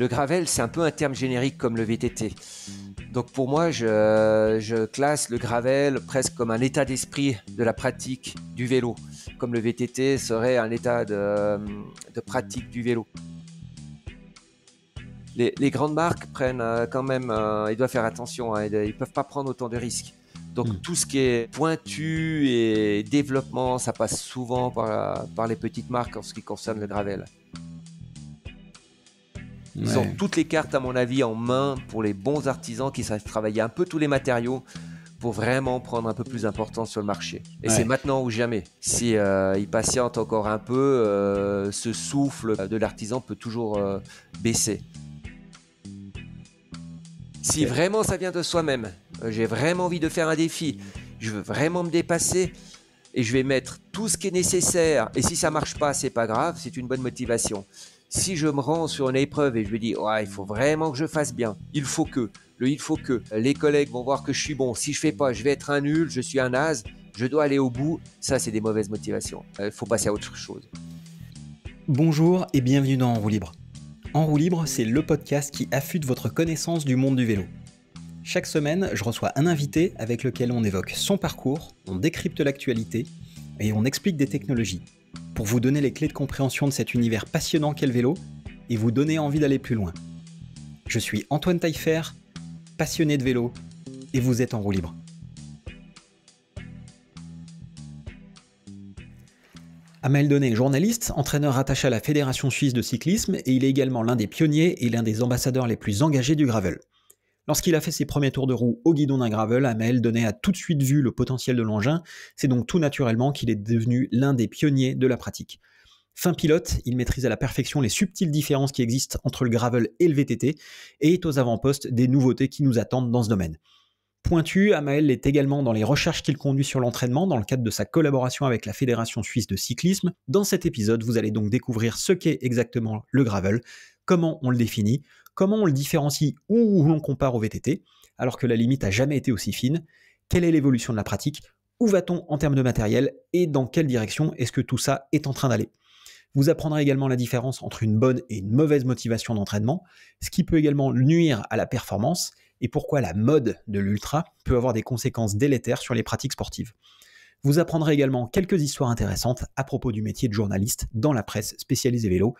Le gravel, c'est un peu un terme générique comme le VTT. Donc pour moi, je, classe le gravel presque comme un état d'esprit de la pratique du vélo, comme le VTT serait un état de, pratique du vélo. Les, grandes marques prennent euh, quand même, euh, ils doivent faire attention, hein, ils ne peuvent pas prendre autant de risques. Donc hmm. tout ce qui est pointu et développement, ça passe souvent par les petites marques en ce qui concerne le gravel. Ils ont toutes les cartes, à mon avis, en main pour les bons artisans qui savent travailler un peu tous les matériaux pour vraiment prendre un peu plus d'importance sur le marché. Et c'est maintenant ou jamais. Si euh, ils encore un peu, euh, ce souffle de l'artisan peut toujours euh, baisser. Si vraiment ça vient de soi-même, j'ai vraiment envie de faire un défi, je veux vraiment me dépasser et je vais mettre tout ce qui est nécessaire. Et si ça marche pas, c'est pas grave, c'est une bonne motivation si je me rends sur une épreuve et je lui dis il faut vraiment que je fasse bien, il faut que, le il faut que, les collègues vont voir que je suis bon, si je fais pas, je vais être un nul, je suis un as, je dois aller au bout, ça c'est des mauvaises motivations. Il euh, faut passer à autre chose. Bonjour et bienvenue dans En roue libre. En roue libre, c'est le podcast qui affûte votre connaissance du monde du vélo. Chaque semaine, je reçois un invité avec lequel on évoque son parcours, on décrypte l'actualité et on explique des technologies pour vous donner les clés de compréhension de cet univers passionnant qu'est le vélo et vous donner envie d'aller plus loin. Je suis Antoine Taillefer, passionné de vélo, et vous êtes en roue libre. Amel Donnet est journaliste, entraîneur attaché à la Fédération suisse de cyclisme et il est également l'un des pionniers et l'un des ambassadeurs les plus engagés du gravel. Lorsqu'il a fait ses premiers tours de roue au guidon d'un gravel, Amael donnait à tout de suite vu le potentiel de l'engin, c'est donc tout naturellement qu'il est devenu l'un des pionniers de la pratique. Fin pilote, il maîtrise à la perfection les subtiles différences qui existent entre le gravel et le VTT, et est aux avant-postes des nouveautés qui nous attendent dans ce domaine. Pointu, Amael est également dans les recherches qu'il conduit sur l'entraînement dans le cadre de sa collaboration avec la Fédération suisse de cyclisme. Dans cet épisode, vous allez donc découvrir ce qu'est exactement le gravel, comment on le définit, Comment on le différencie ou on compare au VTT, alors que la limite a jamais été aussi fine Quelle est l'évolution de la pratique Où va-t-on en termes de matériel Et dans quelle direction est-ce que tout ça est en train d'aller vous apprendrez également la différence entre une bonne et une mauvaise motivation d'entraînement, ce qui peut également nuire à la performance et pourquoi la mode de l'ultra peut avoir des conséquences délétères sur les pratiques sportives. Vous apprendrez également quelques histoires intéressantes à propos du métier de journaliste dans la presse spécialisée vélo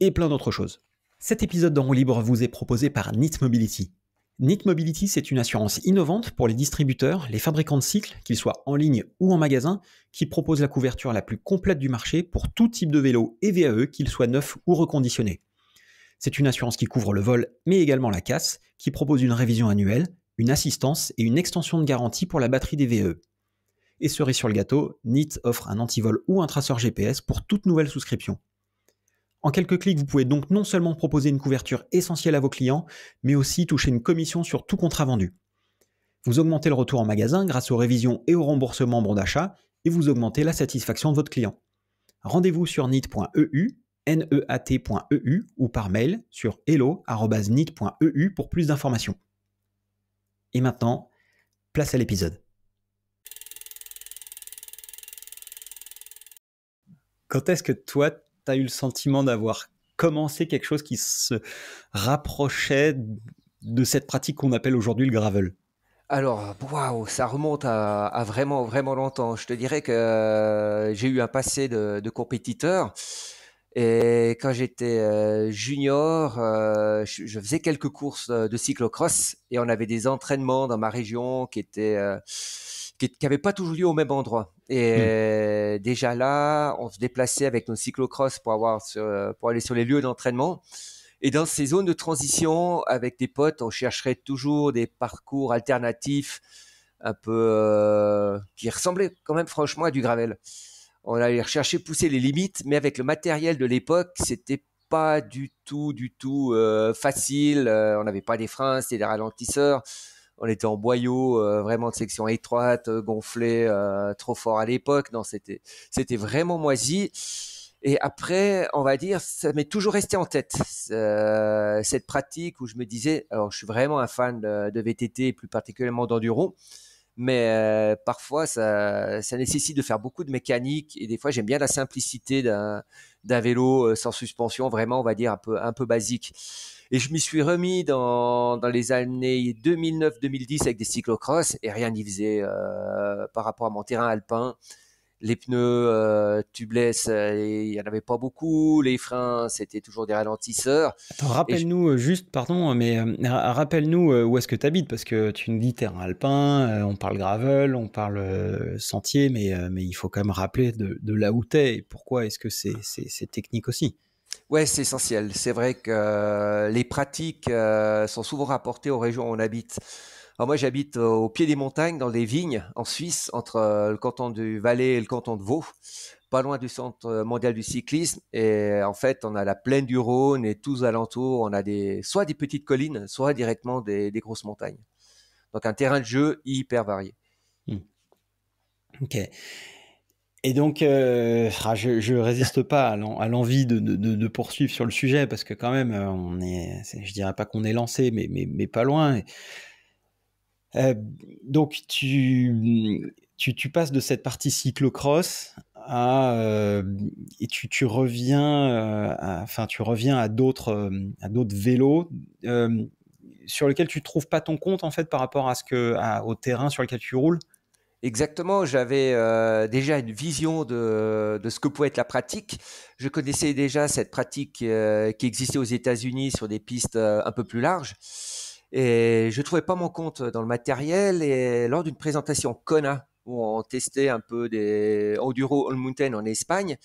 et plein d'autres choses. Cet épisode d'En roue libre vous est proposé par NIT Mobility. NIT Mobility, c'est une assurance innovante pour les distributeurs, les fabricants de cycles, qu'ils soient en ligne ou en magasin, qui propose la couverture la plus complète du marché pour tout type de vélo et VAE, qu'ils soient neufs ou reconditionnés. C'est une assurance qui couvre le vol, mais également la casse, qui propose une révision annuelle, une assistance et une extension de garantie pour la batterie des VAE. Et cerise sur le gâteau, NIT offre un antivol ou un traceur GPS pour toute nouvelle souscription. En quelques clics, vous pouvez donc non seulement proposer une couverture essentielle à vos clients, mais aussi toucher une commission sur tout contrat vendu. Vous augmentez le retour en magasin grâce aux révisions et aux remboursements bons d'achat, et vous augmentez la satisfaction de votre client. Rendez-vous sur nit.eu, e teu ou par mail sur hello.nit.eu pour plus d'informations. Et maintenant, place à l'épisode. Quand est-ce que toi, tu as eu le sentiment d'avoir commencé quelque chose qui se rapprochait de cette pratique qu'on appelle aujourd'hui le gravel alors, waouh, ça remonte à, vraiment, vraiment longtemps. Je te dirais que euh, j'ai eu un passé de, de compétiteur. Et quand j'étais euh, junior, euh, je faisais quelques courses de cyclocross et on avait des entraînements dans ma région qui étaient qui n'avaient pas toujours lieu au même endroit. Et hmm. déjà là, on se déplaçait avec nos cyclocross pour, euh, pour aller sur les lieux d'entraînement. Et dans ces zones de transition, avec des potes, on chercherait toujours des parcours alternatifs un peu euh, qui ressemblaient quand même franchement à du gravel. On allait rechercher, pousser les limites, mais avec le matériel de l'époque, c'était pas du tout, du tout euh, facile. on n'avait pas des freins, c'était des ralentisseurs on était en boyau, euh, vraiment de section étroite, euh, gonflé euh, trop fort à l'époque. Non, c'était c'était vraiment moisi. Et après, on va dire, ça m'est toujours resté en tête cette pratique où je me disais, alors je suis vraiment un fan de, de VTT, plus particulièrement d'enduro, mais parfois ça, nécessite de faire beaucoup de mécanique et des fois j'aime bien la simplicité d'un vélo sans suspension, vraiment on va dire un peu un peu basique. Et je m'y suis remis dans, les années 2009-2010 avec des cyclocross et rien n'y faisait euh, par rapport à mon terrain alpin. Les pneus tu euh, tubeless, euh, il n'y en avait pas beaucoup. Les freins, c'était toujours des ralentisseurs. Rappelle-nous juste, pardon, mais rappelle-nous où est-ce que tu habites parce que tu nous dis terrain alpin, on parle gravel, on parle sentier, mais, il faut quand même rappeler de, là où tu es et pourquoi est-ce que c'est technique aussi. Ouais, c'est essentiel. C'est vrai que euh, les pratiques euh, sont souvent rapportées aux régions où on habite. moi, j'habite au pied des montagnes, dans des vignes, en Suisse, entre euh, le canton du Valais et le canton de Vaud, pas loin du centre mondial du cyclisme. Et en fait, on a la plaine du Rhône et tous alentours, on a des, soit des petites collines, soit directement des, grosses montagnes. Donc un terrain de jeu hyper varié. Mmh. Ok. Et donc, euh, ah, je, ne résiste pas à l'envie de, poursuivre sur le sujet parce que quand même, euh, on est, je dirais pas qu'on est lancé, mais, mais, pas loin. Euh, donc, tu, tu, passes de cette partie cyclocross à et tu, reviens, à, enfin, tu reviens à d'autres à d'autres vélos sur lesquels tu trouves pas ton compte en fait par rapport à ce que au terrain sur lequel tu roules. Exactement, j'avais euh, déjà une vision de, ce que pouvait être la pratique. Je connaissais déjà cette pratique euh, qui existait aux États-Unis sur des pistes euh, un peu plus larges. Et je ne trouvais pas mon compte dans le matériel. Et lors d'une présentation Kona, où on testait un peu des enduro all mountain en Espagne,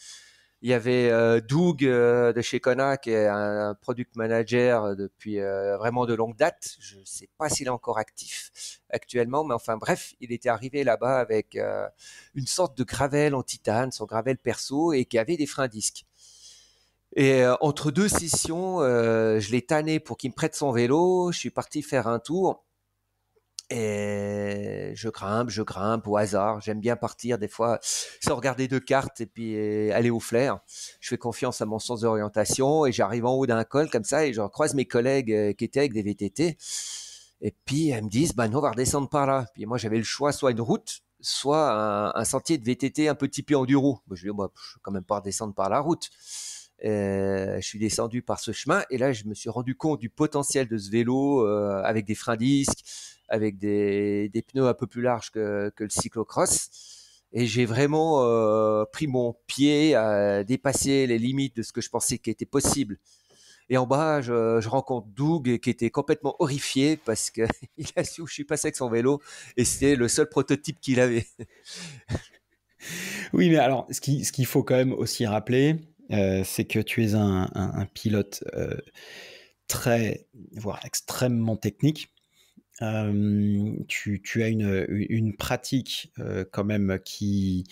il y avait euh, Doug euh, de chez Kona, qui est un, product manager euh, depuis vraiment de longue date. Je ne sais pas s'il est encore actif actuellement, mais enfin bref, il était arrivé là-bas avec une sorte de gravel en titane, son gravel perso, et qui avait des freins disques. Et entre deux sessions, je l'ai tanné pour qu'il me prête son vélo. Je suis parti faire un tour. Et je grimpe, je grimpe au hasard. J'aime bien partir des fois sans regarder de cartes et puis aller au flair. Je fais confiance à mon sens d'orientation et j'arrive en haut d'un col comme ça et je croise mes collègues euh, qui étaient avec des VTT. Et puis elles me disent, bah non, on va redescendre par là. Puis moi j'avais le choix, soit une route, soit un, sentier de VTT un peu typé enduro. Moi, bah, je dis, bah, je vais quand même pas redescendre par la route. Euh, je suis descendu par ce chemin et là je me suis rendu compte du potentiel de ce vélo euh, avec des freins disques avec des, pneus un peu plus larges que, le cyclocross. Et j'ai vraiment euh, pris mon pied à dépasser les limites de ce que je pensais qui était possible. Et en bas, je, rencontre Doug qui était complètement horrifié parce qu'il a su où je suis passé avec son vélo et c'était le seul prototype qu'il avait. oui, mais alors, ce qu'il ce faut quand même aussi rappeler, euh, c'est que tu es un, pilote euh, très, voire extrêmement technique tu, as une, pratique quand même qui,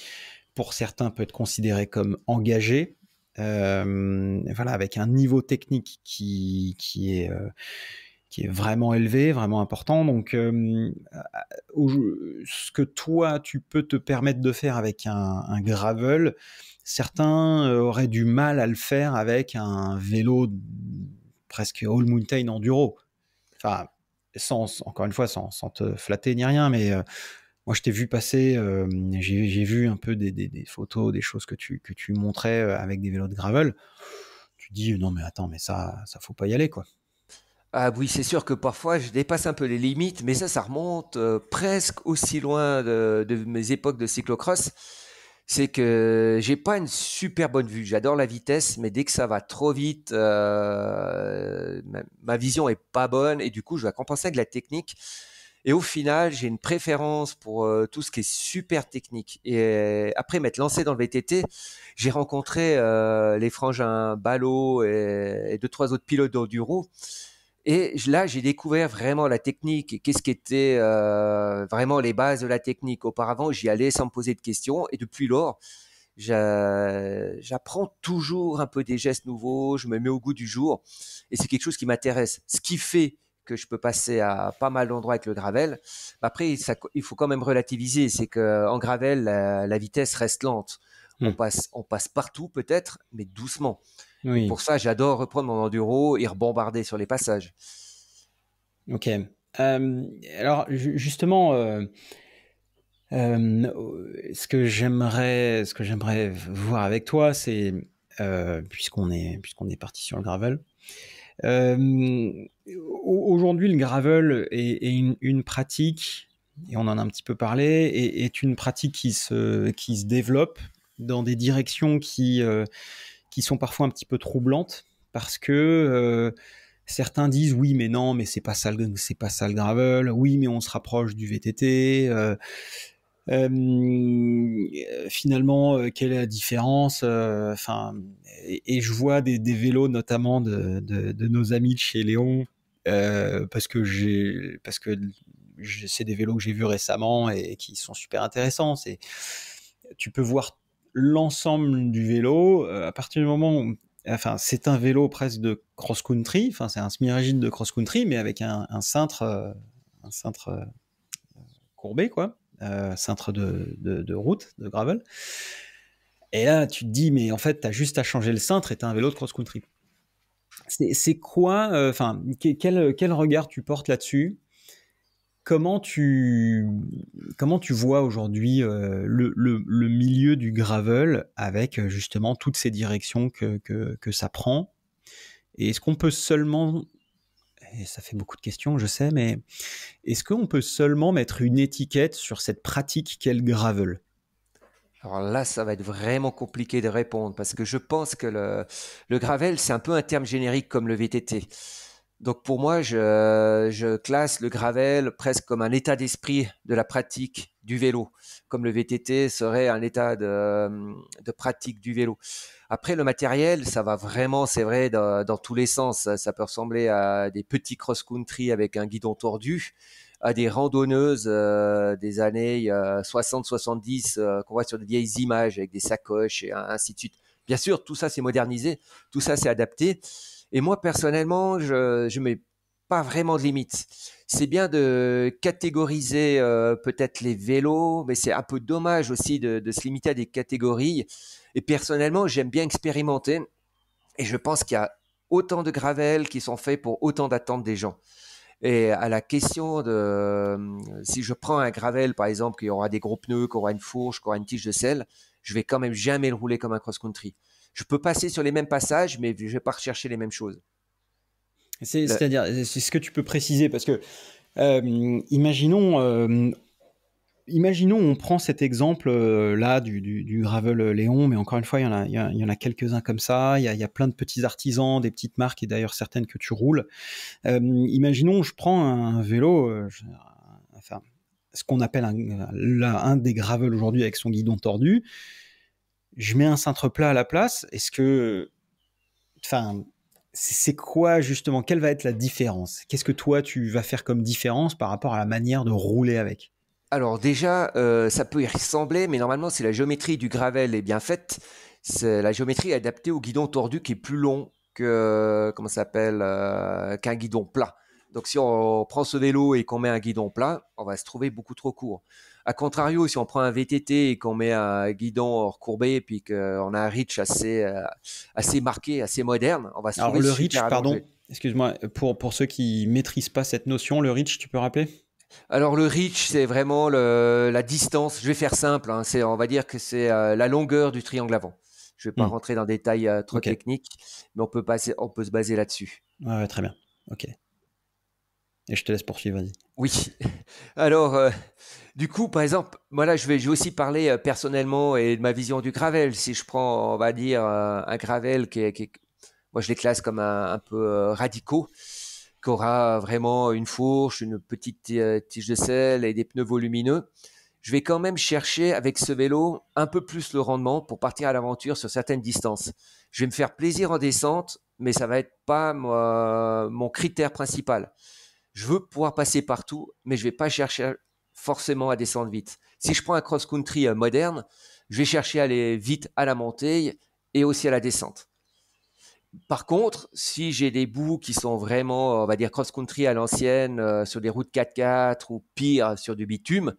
pour certains, peut être considérée comme engagée. voilà, avec un niveau technique qui, est qui est vraiment élevé, vraiment important. Donc, ce que toi, tu peux te permettre de faire avec un, un, gravel, certains auraient du mal à le faire avec un vélo presque all mountain enduro. Enfin, sans, encore une fois, sans, te flatter ni rien, mais euh, moi, je t'ai vu passer, euh, j'ai vu un peu des, photos, des choses que tu, que tu montrais euh, avec des vélos de gravel. Tu dis, non, mais attends, mais ça, ça faut pas y aller, quoi. Ah oui, c'est sûr que parfois je dépasse un peu les limites, mais ça, ça remonte presque aussi loin de, de, mes époques de cyclocross c'est que j'ai pas une super bonne vue. J'adore la vitesse, mais dès que ça va trop vite, euh, ma, vision est pas bonne et du coup, je vais compenser avec la technique. Et au final, j'ai une préférence pour euh, tout ce qui est super technique. Et après m'être lancé dans le VTT, j'ai rencontré euh, les frangins Ballot et, et, deux trois autres pilotes d'enduro et là, j'ai découvert vraiment la technique et qu'est-ce qui était euh, vraiment les bases de la technique. Auparavant, j'y allais sans me poser de questions. Et depuis lors, j'apprends toujours un peu des gestes nouveaux. Je me mets au goût du jour. Et c'est quelque chose qui m'intéresse. Ce qui fait que je peux passer à pas mal d'endroits avec le gravel. Après, il faut quand même relativiser. C'est qu'en gravel, la, vitesse reste lente. On, mmh. passe, on passe partout peut-être, mais doucement pour ça, j'adore reprendre mon enduro et rebombarder sur les passages. Ok. Euh, alors justement, euh, euh, ce que j'aimerais, ce que j'aimerais voir avec toi, c'est puisqu'on est puisqu'on est parti sur le gravel. Aujourd'hui, le gravel est, une, pratique, et on en a un petit peu parlé, est, est une pratique qui se, qui se développe dans des directions qui, qui sont parfois un petit peu troublantes parce que euh, certains disent oui mais non mais c'est pas ça c'est pas ça le gravel oui mais on se rapproche du VTT euh, euh, finalement quelle est la différence enfin et, je vois des, vélos notamment de, de, nos amis de chez Léon parce que j'ai parce que c'est des vélos que j'ai vus récemment et, qui sont super intéressants c'est tu peux voir l'ensemble du vélo, euh, à partir du moment où enfin c'est un vélo presque de cross country enfin c'est un semi rigide de cross country mais avec un, cintre un cintre euh, euh, courbé quoi cintre de, route de gravel et là tu te dis mais en fait tu as juste à changer le cintre et tu un vélo de cross country c'est quoi enfin quel regard tu portes là-dessus comment tu, vois aujourd'hui euh, le, milieu du gravel avec euh, justement toutes ces directions que, ça prend Et est-ce qu'on peut seulement, ça fait beaucoup de questions, je sais, mais est-ce qu'on peut seulement mettre une étiquette sur cette pratique qu'est le gravel alors là, ça va être vraiment compliqué de répondre parce que je pense que le, le gravel, c'est un peu un terme générique comme le VTT. Donc pour moi, je, classe le gravel presque comme un état d'esprit de la pratique du vélo, comme le VTT serait un état de, pratique du vélo. Après, le matériel, ça va vraiment, c'est vrai, dans, tous les sens. Ça peut ressembler à des petits cross-country avec un guidon tordu, à des randonneuses euh, des années 60-70 euh, euh, qu'on voit sur des vieilles images avec des sacoches et ainsi de suite. Bien sûr, tout ça c'est modernisé, tout ça c'est adapté, et moi, personnellement, je ne mets pas vraiment de limites. C'est bien de catégoriser euh, peut-être les vélos, mais c'est un peu dommage aussi de, se limiter à des catégories. Et personnellement, j'aime bien expérimenter. Et je pense qu'il y a autant de gravels qui sont faits pour autant d'attentes des gens. Et à la question de euh, si je prends un gravel par exemple qui aura des gros pneus, qui aura une fourche, qui aura une tige de sel, je vais quand même jamais le rouler comme un cross-country je peux passer sur les mêmes passages, mais je vais pas rechercher les mêmes choses. C'est-à-dire, c'est ce que tu peux préciser, parce que euh, imaginons, euh, imaginons, on prend cet exemple euh, là du, Gravel Léon, mais encore une fois, il y en a, y en a quelques-uns comme ça. Il y, a, plein de petits artisans, des petites marques, et d'ailleurs certaines que tu roules. imaginons, je prends un vélo, ce qu'on appelle un, un des gravels aujourd'hui avec son guidon tordu je mets un cintre plat à la place. Est-ce que, enfin, c'est quoi justement Quelle va être la différence Qu'est-ce que toi tu vas faire comme différence par rapport à la manière de rouler avec Alors déjà, euh, ça peut y ressembler, mais normalement, si la géométrie du gravel est bien faite, C'est la géométrie adaptée au guidon tordu qui est plus long que comment s'appelle euh, qu'un guidon plat. Donc si on prend ce vélo et qu'on met un guidon plat, on va se trouver beaucoup trop court. A contrario, si on prend un VTT et qu'on met un guidon hors courbé et puis qu'on a un reach assez, euh, assez marqué, assez moderne, on va se Alors le reach, pardon, excuse-moi, pour, pour ceux qui ne maîtrisent pas cette notion, le reach, tu peux rappeler alors le reach, c'est vraiment la distance. Je vais faire simple. Hein. c'est, on va dire que c'est euh, la longueur du triangle avant. Je ne vais pas hmm. rentrer dans des détails euh, trop techniques, mais on peut, passer, on peut se baser là-dessus. très bien. Ok. Et je te laisse poursuivre, vas-y. Oui. Alors, du coup, par exemple, je vais, vais aussi parler euh, personnellement et de ma vision du gravel. Si je prends, on va dire, euh, un gravel qui moi je les classe comme un, peu euh, radicaux, qui aura vraiment une fourche, une petite tige de sel et des pneus volumineux. Je vais quand même chercher avec ce vélo un peu plus le rendement pour partir à l'aventure sur certaines distances. Je vais me faire plaisir en descente, mais ça va être pas moi, mon critère principal. Je veux pouvoir passer partout, mais je vais pas chercher forcément à descendre vite. Si je prends un cross-country euh, moderne, je vais chercher à aller vite à la montée et aussi à la descente. Par contre, si j'ai des bouts qui sont vraiment, on va dire, cross-country à l'ancienne, euh, sur des routes 4x4 ou pire, euh, sur du bitume,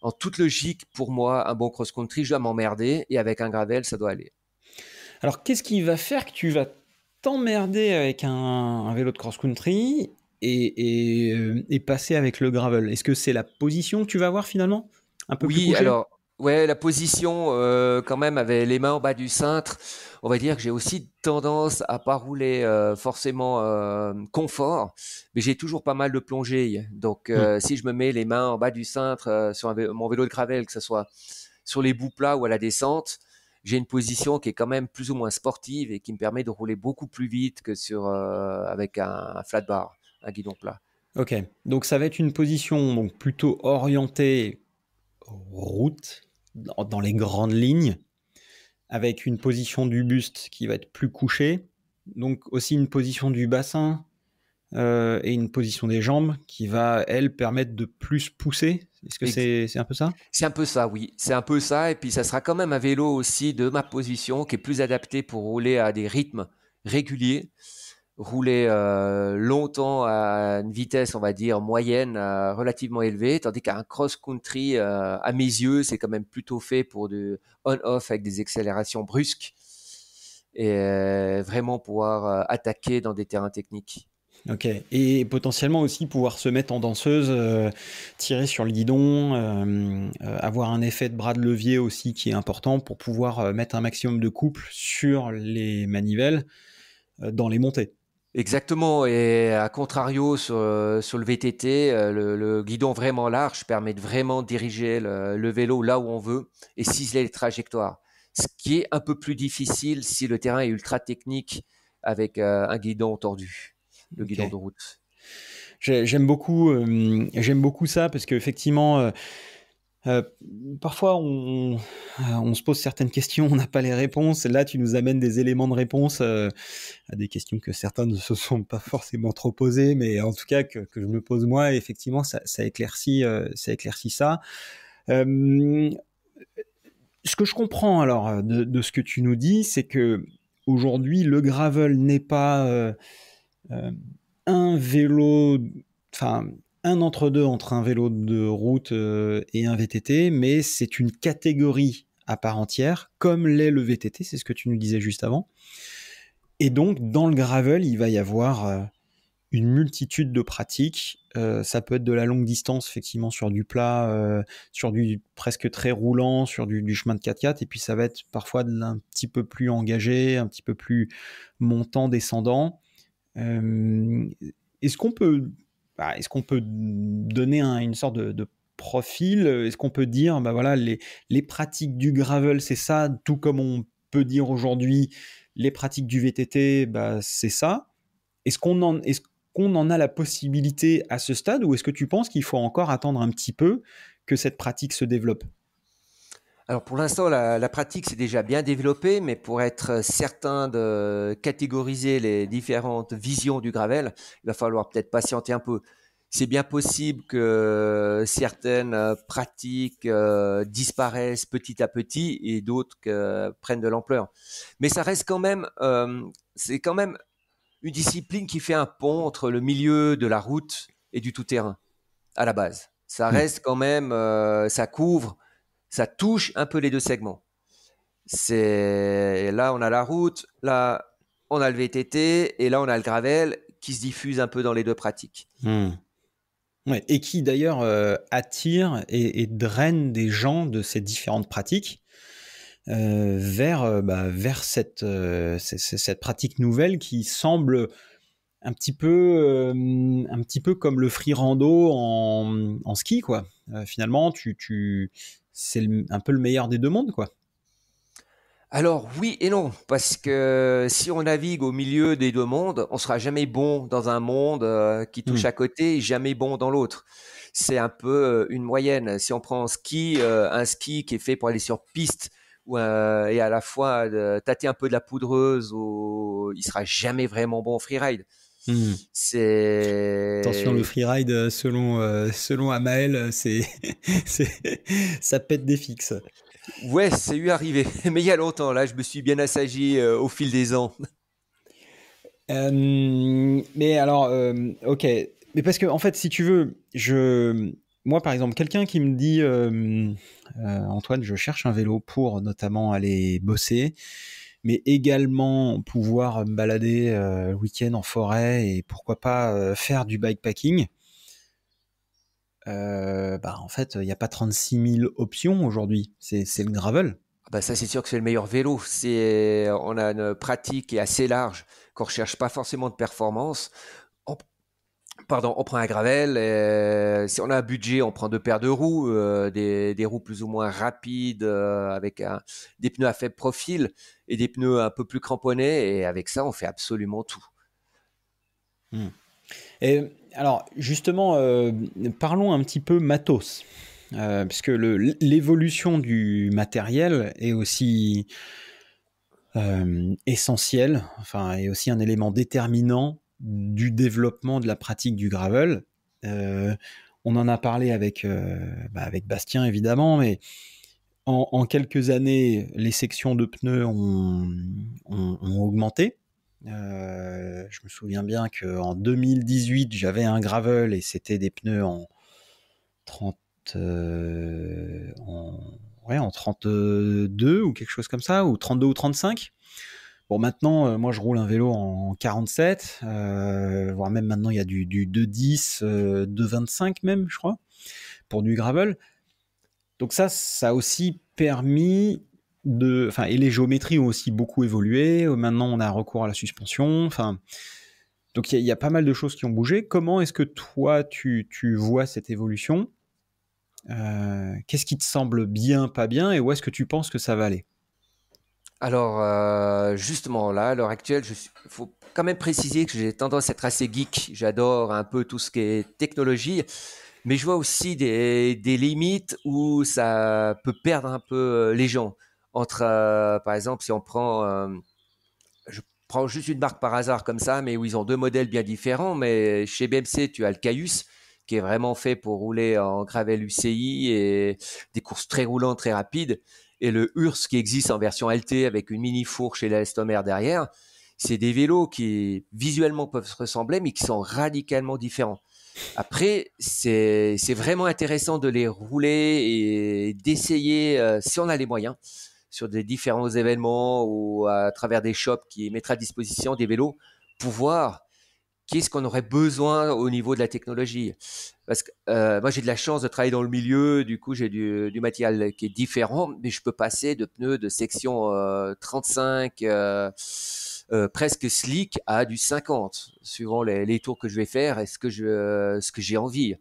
en toute logique, pour moi, un bon cross-country, je dois m'emmerder et avec un gravel, ça doit aller. Alors, qu'est-ce qui va faire que tu vas t'emmerder avec un vélo de cross-country euh, et, passer avec le gravel Est-ce que c'est la position que tu vas avoir finalement Un peu Oui, alors, ouais, la position euh, quand même avec les mains en bas du cintre. On va dire que j'ai aussi tendance à pas rouler euh, forcément confort, mais j'ai toujours pas mal de plongée. Donc, hmm. si je me mets les mains en bas du cintre sur mon vélo de gravel, que ce soit sur les bouts plats ou à la descente, j'ai une position qui est quand même plus ou moins sportive et qui me permet de rouler beaucoup plus vite que sur avec un, un, flat bar guidon ah, Ok, donc ça va être une position donc, plutôt orientée route, dans, dans les grandes lignes, avec une position du buste qui va être plus couchée, donc aussi une position du bassin euh, et une position des jambes qui va, elle, permettre de plus pousser. Est-ce que c'est un peu ça C'est un peu ça, oui. C'est un peu ça. Et puis, ça sera quand même un vélo aussi de ma position qui est plus adapté pour rouler à des rythmes réguliers rouler euh, longtemps à une vitesse, on va dire, moyenne, euh, relativement élevée, tandis qu'un cross-country, euh, à mes yeux, c'est quand même plutôt fait pour du on-off avec des accélérations brusques et vraiment pouvoir attaquer dans des terrains techniques. Ok, et potentiellement aussi pouvoir se mettre en danseuse, tirer sur le guidon, avoir un effet de bras de levier aussi qui est important pour pouvoir mettre un maximum de couple sur les manivelles dans les montées. Exactement. Et à contrario, sur, euh, le VTT, euh, le, guidon vraiment large permet de vraiment diriger le, vélo là où on veut et ciseler les trajectoires. Ce qui est un peu plus difficile si le terrain est ultra technique avec euh, un guidon tordu, le guidon de route. J'aime beaucoup, j'aime beaucoup ça parce qu'effectivement, euh, parfois, on, se pose certaines questions, on n'a pas les réponses. Là, tu nous amènes des éléments de réponse euh, à des questions que certains ne se sont pas forcément trop posées, mais en tout cas que, je me pose moi. Et effectivement, ça, ça éclaircit, euh, ça. ça. ce que je comprends alors de, de, ce que tu nous dis, c'est que aujourd'hui, le gravel n'est pas un vélo, enfin un entre-deux entre un vélo de route euh, et un VTT, mais c'est une catégorie à part entière, comme l'est le VTT, c'est ce que tu nous disais juste avant. Et donc, dans le gravel, il va y avoir euh, une multitude de pratiques. Euh, ça peut être de la longue distance, effectivement, sur du plat, sur du presque très roulant, sur du, chemin de 4x4. Et puis, ça va être parfois un petit peu plus engagé, un petit peu plus montant, descendant. Est-ce qu'on peut bah, est-ce qu'on peut donner une sorte de, profil Est-ce qu'on peut dire, bah, voilà, les, pratiques du gravel, c'est ça, tout comme on peut dire aujourd'hui les pratiques du VTT, bah, c'est ça Est-ce qu'on en, qu'on en a la possibilité à ce stade ou est-ce que tu penses qu'il faut encore attendre un petit peu que cette pratique se développe alors pour l'instant, la, pratique s'est déjà bien développée, mais pour être certain de catégoriser les différentes visions du gravel, il va falloir peut-être patienter un peu. C'est bien possible que certaines pratiques euh, disparaissent petit à petit et d'autres prennent de l'ampleur. Mais ça reste quand même, euh, c'est quand même une discipline qui fait un pont entre le milieu de la route et du tout-terrain à la base. Ça hmm. reste quand même, euh, ça couvre ça touche un peu les deux segments. C'est là on a la route, là on a le VTT et là on a le gravel qui se diffuse un peu dans les deux pratiques. Hmm. et qui d'ailleurs euh, attire et, draine des gens de ces différentes pratiques euh, vers, euh, bah, vers cette, cette pratique nouvelle qui semble un petit peu, un petit peu comme le free rando en, ski. Quoi. finalement, tu, c'est un peu le meilleur des deux mondes, quoi. Alors oui et non, parce que si on navigue au milieu des deux mondes, on sera jamais bon dans un monde euh, qui touche hmm. à côté et jamais bon dans l'autre. C'est un peu euh, une moyenne. Si on prend un ski, euh, un ski qui est fait pour aller sur piste et à la fois tâter un peu de la poudreuse, il il sera jamais vraiment bon en freeride. Hmm. C'est attention le freeride euh, selon euh, selon Amael, euh, c'est ça pète des fixes. Ouais, c'est eu arrivé, mais il y a longtemps. Là, je me suis bien assagi au fil des ans. mais alors, ok, mais parce que en fait, si tu veux, je moi par exemple, quelqu'un qui me dit Antoine, je cherche un vélo pour notamment aller bosser mais également pouvoir me balader euh, le week-end en forêt et pourquoi pas euh, faire du bikepacking. Euh, bah en fait, il n'y a pas 36 000 options aujourd'hui, c'est le gravel. Ah bah ça c'est sûr que c'est le meilleur vélo. C'est on a une pratique qui est assez large, qu'on recherche pas forcément de performance. On, pardon, on prend un gravel. si on a un budget, on prend deux paires de roues, des, des, roues plus ou moins rapides avec des pneus à faible profil et des pneus un peu plus cramponnés. Et avec ça, on fait absolument tout. Hmm. Et alors, justement, euh, parlons un petit peu matos. Euh, puisque l'évolution du matériel est aussi euh, essentielle, enfin, est aussi un élément déterminant du développement de la pratique du gravel. on en a parlé avec, bah, avec Bastien, évidemment, mais en, quelques années, les sections de pneus ont, augmenté. Euh, je me souviens bien qu'en 2018, j'avais un gravel et c'était des pneus en 30, 32 euh, ou quelque chose comme ça, ou 32 ou 35. Bon, maintenant, euh, moi, je roule un vélo en 47, voire même maintenant, il y a du, 2,10, 2,25 même, je crois, pour du gravel. Donc ça, ça a aussi permis de... Enfin, et les géométries ont aussi beaucoup évolué. Euh, maintenant, on a recours à la suspension. Enfin, donc il y, a pas mal de choses qui ont bougé. Comment est-ce que toi, tu, tu, vois cette évolution euh, Qu'est-ce qui te semble bien, pas bien Et où est-ce que tu penses que ça va aller alors, euh, justement, là, à l'heure actuelle, il faut quand même préciser que j'ai tendance à être assez geek. J'adore un peu tout ce qui est technologie mais je vois aussi des, limites où ça peut perdre un peu euh, les gens. Entre, euh, par exemple, si on prend, euh, je prends juste une marque par hasard comme ça, mais où ils ont deux modèles bien différents. Mais chez BMC, tu as le Caius qui est vraiment fait pour rouler en gravel UCI et des courses très roulantes, très rapides. Et le URS qui existe en version LT avec une mini fourche et l'estomère derrière, c'est des vélos qui visuellement peuvent se ressembler, mais qui sont radicalement différents. Après, c'est vraiment intéressant de les rouler et d'essayer, euh, si on a les moyens, sur des différents événements ou à travers des shops qui mettent à disposition des vélos pour voir qu'est-ce qu'on aurait besoin au niveau de la technologie. Parce que euh, moi, j'ai de la chance de travailler dans le milieu, du coup, j'ai du, matériel qui est différent, mais je peux passer de pneus de section 35. Euh, euh, presque slick à du 50, suivant les, tours que je vais faire et ce que je, euh, ce que j'ai envie.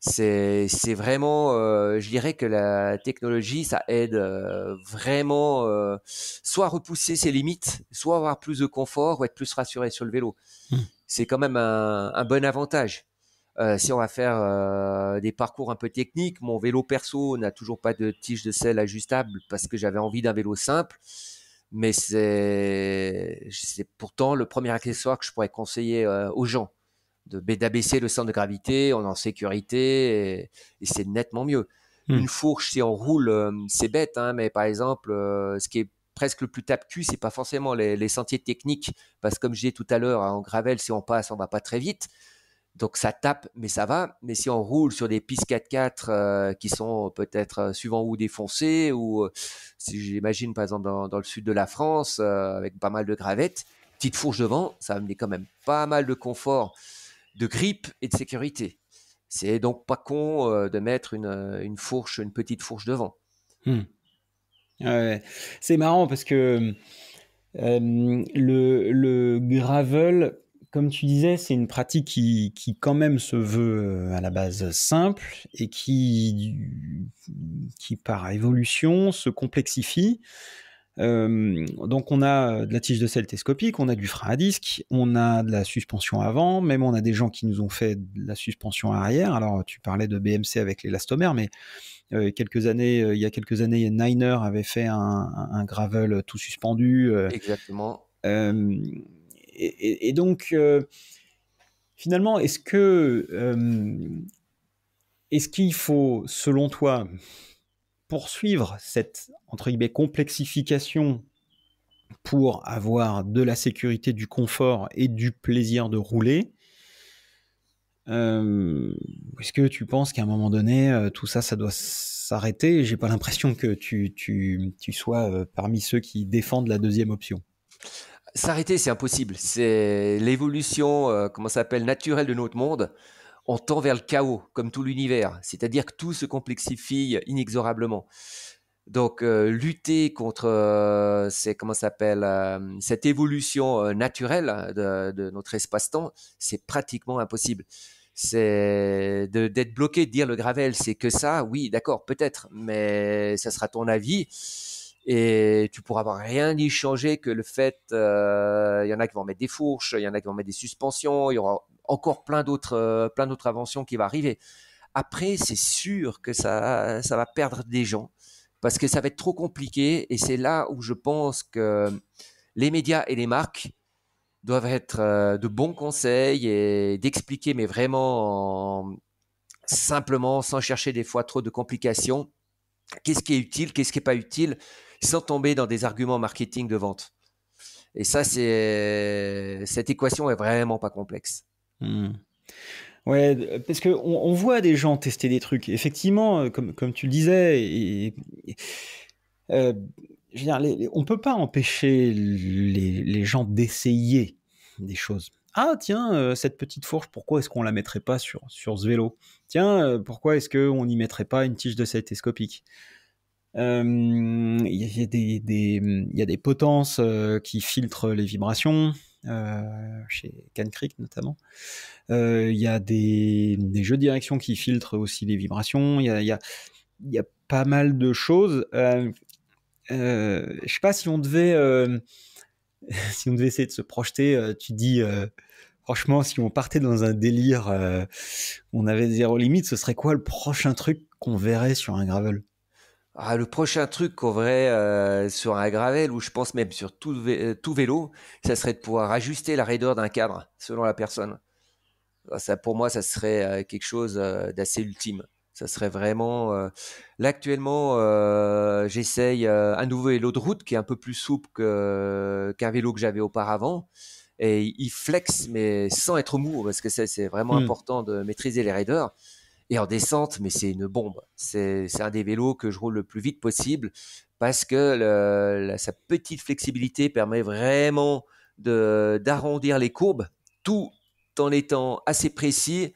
C'est, c'est vraiment, euh, je dirais que la technologie, ça aide vraiment soit repousser ses limites, soit avoir plus de confort ou être plus rassuré sur le vélo. Hmm. C'est quand même un, bon avantage. si on va faire des parcours un peu techniques, mon vélo perso n'a toujours pas de tige de selle ajustable parce que j'avais envie d'un vélo simple mais c'est pourtant le premier accessoire que je pourrais conseiller euh, aux gens d'abaisser le centre de gravité, on est en sécurité et, c'est nettement mieux. Hmm. Une fourche, si on roule, euh, c'est bête, hein, mais par exemple, euh, ce qui est presque le plus tape-cul, c'est pas forcément les, sentiers techniques, parce que comme je disais tout à l'heure, hein, en gravel, si on passe, on va pas très vite. Donc ça tape, mais ça va. Mais si on roule sur des pistes 4x4 euh, qui sont peut-être euh, suivant ou défoncées, ou euh, si j'imagine par exemple dans, le sud de la France, avec pas mal de gravettes, petite fourche devant, ça met quand même pas mal de confort, de grippe et de sécurité. C'est donc pas con de mettre une, fourche, une petite fourche devant. Hmm. c'est marrant parce que le, le gravel comme tu disais, c'est une pratique qui, qui, quand même se veut euh, à la base simple et qui, qui par évolution se complexifie. Euh, donc on a de la tige de sel télescopique, on a du frein à disque, on a de la suspension avant, même on a des gens qui nous ont fait de la suspension arrière. Alors tu parlais de BMC avec l'élastomère, mais euh, quelques années, il y a quelques années, Niner avait fait un, un gravel tout suspendu. Exactement et, donc, euh, finalement, est-ce que euh, est-ce qu'il faut, selon toi, poursuivre cette entre guillemets complexification pour avoir de la sécurité, du confort et du plaisir de rouler euh, Est-ce que tu penses qu'à un moment donné, euh, tout ça, ça doit s'arrêter J'ai pas l'impression que tu sois parmi ceux qui défendent la deuxième option. S'arrêter, c'est impossible. C'est l'évolution, euh, comment s'appelle, naturelle de notre monde. On tend vers le chaos, comme tout l'univers. C'est-à-dire que tout se complexifie inexorablement. Donc, euh, lutter contre euh, comment s'appelle, cette évolution naturelle de, de notre espace-temps, c'est pratiquement impossible. C'est d'être bloqué, de dire le gravel, c'est que ça. Oui, d'accord, peut-être, mais ça sera ton avis et tu pourras rien y changer que le fait, euh, il y en a qui vont mettre des fourches, il y en a qui vont mettre des suspensions, il y aura encore plein d'autres, euh, plein d'autres inventions qui vont arriver. Après, c'est sûr que ça, ça va perdre des gens parce que ça va être trop compliqué et c'est là où je pense que les médias et les marques doivent être euh, de bons conseils et d'expliquer, mais vraiment simplement, sans chercher des fois trop de complications, qu'est-ce qui est utile, qu'est-ce qui n'est pas utile, sans tomber dans des arguments marketing de vente. Et ça, c'est cette équation est vraiment pas complexe. Oui, hmm. Ouais, parce que on, voit des gens tester des trucs. Effectivement, euh, comme, tu le disais, et, euh, on peut pas empêcher les, gens d'essayer des choses. Ah tiens, euh, cette petite fourche, pourquoi est-ce qu'on la mettrait pas sur, sur ce vélo Tiens, pourquoi est-ce qu'on n'y mettrait pas une tige de télescopique il y, a des, des potences qui filtrent les vibrations. chez Can Creek notamment. Il y a des, jeux de direction qui filtrent aussi les vibrations. Il y a, pas mal de choses. Euh, je sais pas si on devait, si on devait essayer de se projeter. tu dis. Franchement, si on partait dans un délire, on avait zéro limite, ce serait quoi le prochain truc qu'on verrait sur un gravel ah, le prochain truc qu'on verrait euh, sur un gravel ou je pense même sur euh, tout, vélo, ça serait de pouvoir ajuster la raideur d'un cadre selon la personne. Ah, ça, pour moi, ça serait euh, quelque chose d'assez ultime. Ça serait vraiment. Là, actuellement, j'essaye un nouveau vélo de route qui est un peu plus souple qu'un vélo que j'avais auparavant. Et il flexe mais sans être mou, parce que c'est vraiment hmm. important de maîtriser les raideurs. Et en descente, mais c'est une bombe. C'est un des vélos que je roule le plus vite possible parce que sa petite flexibilité permet vraiment d'arrondir les courbes tout en étant assez précis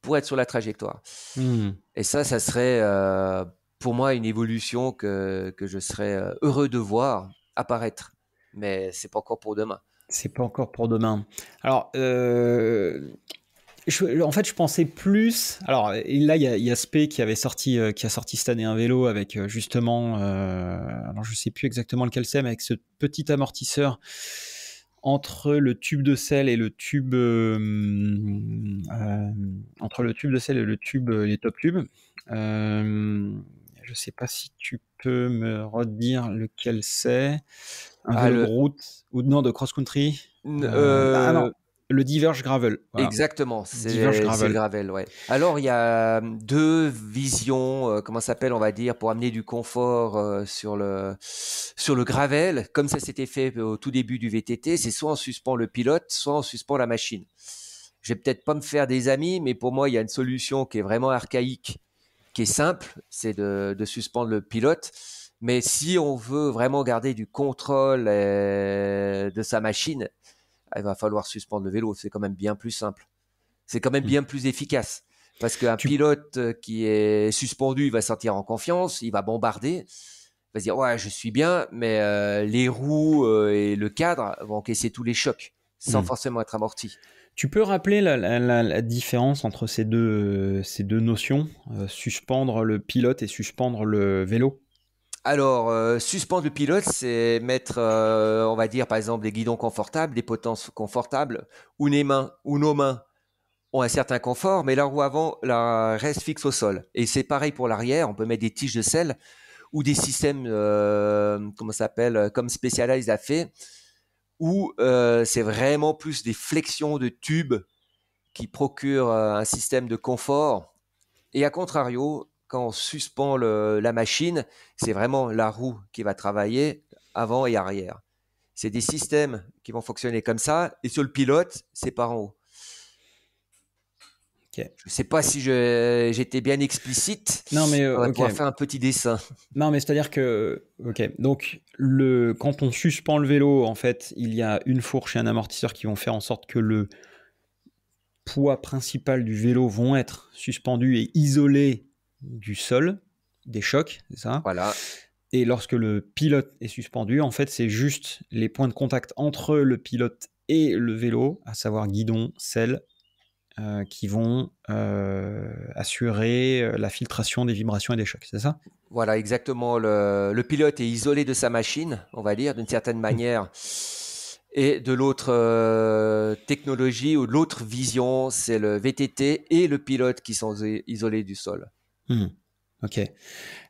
pour être sur la trajectoire. Hmm. Et ça, ça serait euh, pour moi une évolution que, je serais euh, heureux de voir apparaître. Mais c'est pas encore pour demain. C'est pas encore pour demain. Alors, euh, en fait, je pensais plus. Alors là, il y a, y qui avait sorti, euh, qui a sorti cette année un vélo avec euh, justement, euh, alors je sais plus exactement lequel c'est, mais avec ce petit amortisseur entre le tube de sel et le tube entre le tube de sel et le tube les top tubes. je ne sais pas si tu peux me redire lequel c'est. Un ah, vélo route ou non de cross country. ah non le Diverge Gravel. Exactement, c'est Gravel. gravel ouais. Alors, il y a euh, deux visions, euh, comment ça s'appelle, on va dire, pour amener du confort euh, sur, le, sur le Gravel, comme ça s'était fait au tout début du VTT, c'est soit on suspend le pilote, soit on suspend la machine. Je vais peut-être pas me faire des amis, mais pour moi, il y a une solution qui est vraiment archaïque, qui est simple, c'est de, suspendre le pilote. Mais si on veut vraiment garder du contrôle de sa machine, il va falloir suspendre le vélo. C'est quand même bien plus simple. C'est quand même hmm. bien plus efficace. Parce qu'un pilote euh, qui est suspendu, il va sentir en confiance, il va bombarder, il va se dire ouais je suis bien, mais euh, les roues euh, et le cadre vont encaisser tous les chocs sans hmm. forcément être amortis. Tu peux rappeler la, différence entre ces deux, ces deux notions, suspendre le pilote et suspendre le vélo alors, euh, suspendre le pilote, c'est mettre, euh, on va dire, par exemple, des guidons confortables, des potences confortables, où, les mains, nos mains ont un certain confort, mais la roue avant la reste fixe au sol. Et c'est pareil pour l'arrière, on peut mettre des tiges de sel ou des systèmes, euh, comment ça s'appelle, comme Specialized a fait, où c'est vraiment plus des flexions de tubes qui procurent un système de confort. Et à contrario, quand on suspend la machine, c'est vraiment la roue qui va travailler avant et arrière. C'est des systèmes qui vont fonctionner comme ça, et sur le pilote, c'est par en haut. Je ne sais pas si j'étais bien explicite. Non, mais on va faire un petit dessin. Non, mais c'est-à-dire que, ok, donc le, quand on suspend le vélo, en fait, il y a une fourche et un amortisseur qui vont faire en sorte que le poids principal du vélo vont être suspendu et isolé du sol, des chocs, c'est ça Voilà. Et lorsque le pilote est suspendu, en fait, c'est juste les points de contact entre le pilote et le vélo, à savoir guidon, selle, euh, qui vont euh, assurer euh, la filtration des vibrations et des chocs, c'est ça Voilà, exactement. Le, pilote est isolé de sa machine, on va dire, d'une certaine mm. manière. Et de l'autre technologie ou de l'autre vision, c'est le VTT et le pilote qui sont isolés du sol. Mmh. Ok.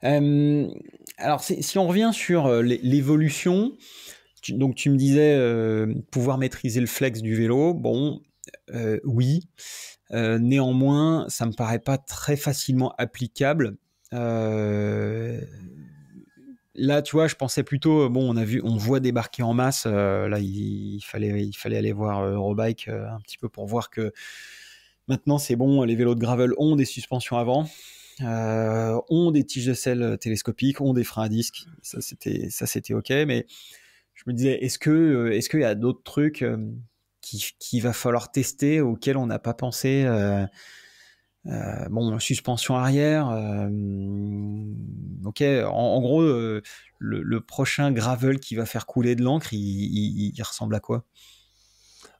Euh, alors, si on revient sur euh, l'évolution, donc tu me disais euh, pouvoir maîtriser le flex du vélo. Bon, oui. néanmoins, ça ne me paraît pas très facilement applicable. Là, tu vois, je pensais plutôt, bon, on a vu, on voit débarquer en masse. là, il, fallait, il fallait aller voir Eurobike un petit peu pour voir que maintenant, c'est bon, les vélos de gravel ont des suspensions avant. Euh, ont des tiges de sel euh, télescopiques, ont des freins à disque. Ça, c'était, ça, c'était OK. Mais je me disais, est-ce que, euh, est-ce qu'il y a d'autres trucs qu'il qui va falloir tester auxquels on n'a pas pensé? Euh, bon, suspension arrière. ok, en, gros, le, prochain gravel qui va faire couler de l'encre, il ressemble à quoi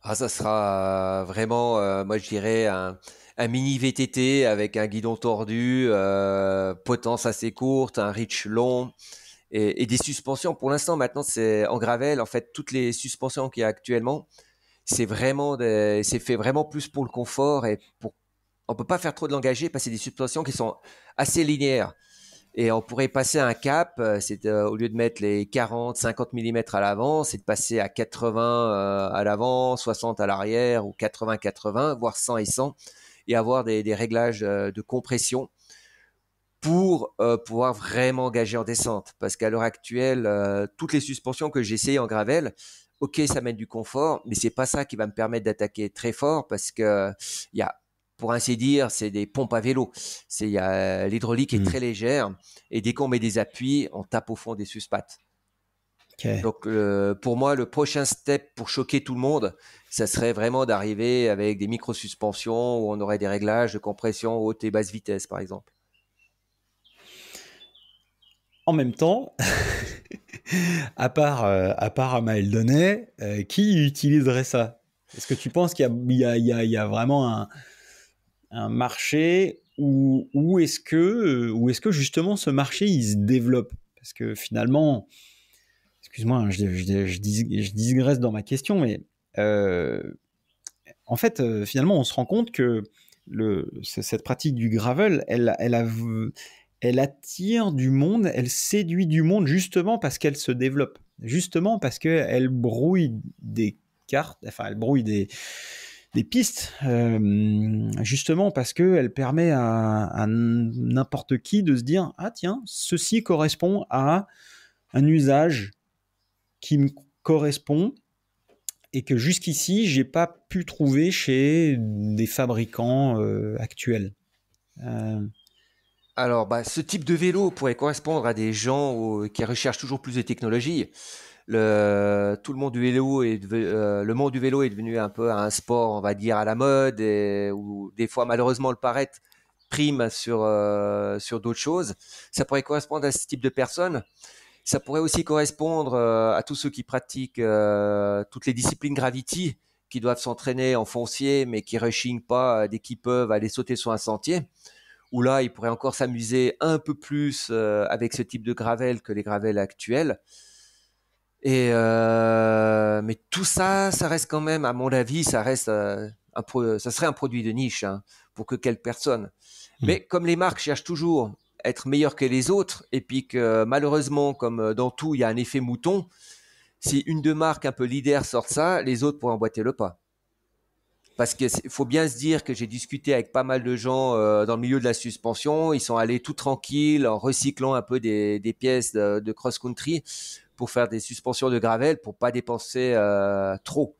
ah, ça sera euh, vraiment, euh, moi je dirais, un, un, mini VTT avec un guidon tordu, euh, potence assez courte, un reach long et, et des suspensions. Pour l'instant, maintenant, c'est en gravel. En fait, toutes les suspensions qu'il y a actuellement, c'est vraiment, c'est fait vraiment plus pour le confort et pour. On peut pas faire trop de l'engager parce que c'est des suspensions qui sont assez linéaires. Et on pourrait passer à un cap, euh, c'est euh, au lieu de mettre les 40, 50 mm à l'avant, c'est de passer à 80 euh, à l'avant, 60 à l'arrière ou 80, 80, voire 100 et 100, et avoir des, réglages de compression pour pouvoir vraiment engager en descente. Parce qu'à l'heure actuelle, toutes les suspensions que j'ai essayées en gravel, ok, ça mène du confort, mais c'est pas ça qui va me permettre d'attaquer très fort parce qu'il il y a pour ainsi dire, c'est des pompes à vélo. C'est l'hydraulique est hmm. très légère et dès qu'on met des appuis, on tape au fond des suspates. Donc pour moi, le prochain step pour choquer tout le monde, ça serait vraiment d'arriver avec des microsuspensions suspensions où on aurait des réglages de compression haute et basse vitesse, par exemple. En même temps, à part Maël euh, à part Donnet, euh, qui utiliserait ça Est-ce que tu penses qu'il y, y, y a vraiment un un marché où, où est-ce que, euh, est que justement ce marché il se développe Parce que finalement, excuse-moi, hein, je, je, je, digresse dans ma question, mais euh, en fait, euh, finalement, on se rend compte que le, cette pratique du gravel, elle, elle, a, elle attire du monde, elle séduit du monde justement parce qu'elle se développe, justement parce qu'elle brouille des cartes, enfin, elle brouille des, des pistes, euh, justement parce qu'elle permet à, n'importe qui de se dire Ah, tiens, ceci correspond à un usage qui me correspond et que jusqu'ici, j'ai pas pu trouver chez des fabricants euh, actuels. Euh. Alors, bah, ce type de vélo pourrait correspondre à des gens qui recherchent toujours plus de technologies le, tout le monde du vélo est euh, le monde du vélo est devenu un peu un sport, on va dire à la mode, où des fois malheureusement le paraître prime euh, sur d'autres choses. Ça pourrait correspondre à ce type de personnes. Ça pourrait aussi correspondre euh, à tous ceux qui pratiquent toutes les disciplines gravity, qui doivent s'entraîner en foncier, mais qui rushing pas dès qu'ils peuvent aller sauter sur un sentier. Où là, ils pourraient encore s'amuser un peu plus avec ce type de gravel que les gravels actuels. Euh, mais tout ça, ça reste quand même, à mon avis, ça reste euh, un ça serait un produit de niche hein, pour que quelle personne. Hmm. Mais comme les marques cherchent toujours à être meilleures que les autres, et puis que malheureusement, comme euh, dans tout, il y a un effet mouton. Si une de marques un peu leader sort ça, les autres pourraient emboîter le pas. Parce qu'il faut bien se dire que j'ai discuté avec pas mal de gens dans le milieu de la suspension. Ils sont allés tout tranquilles en recyclant un peu des, pièces de, de cross-country pour faire des suspensions de gravelle pour pas dépenser euh, trop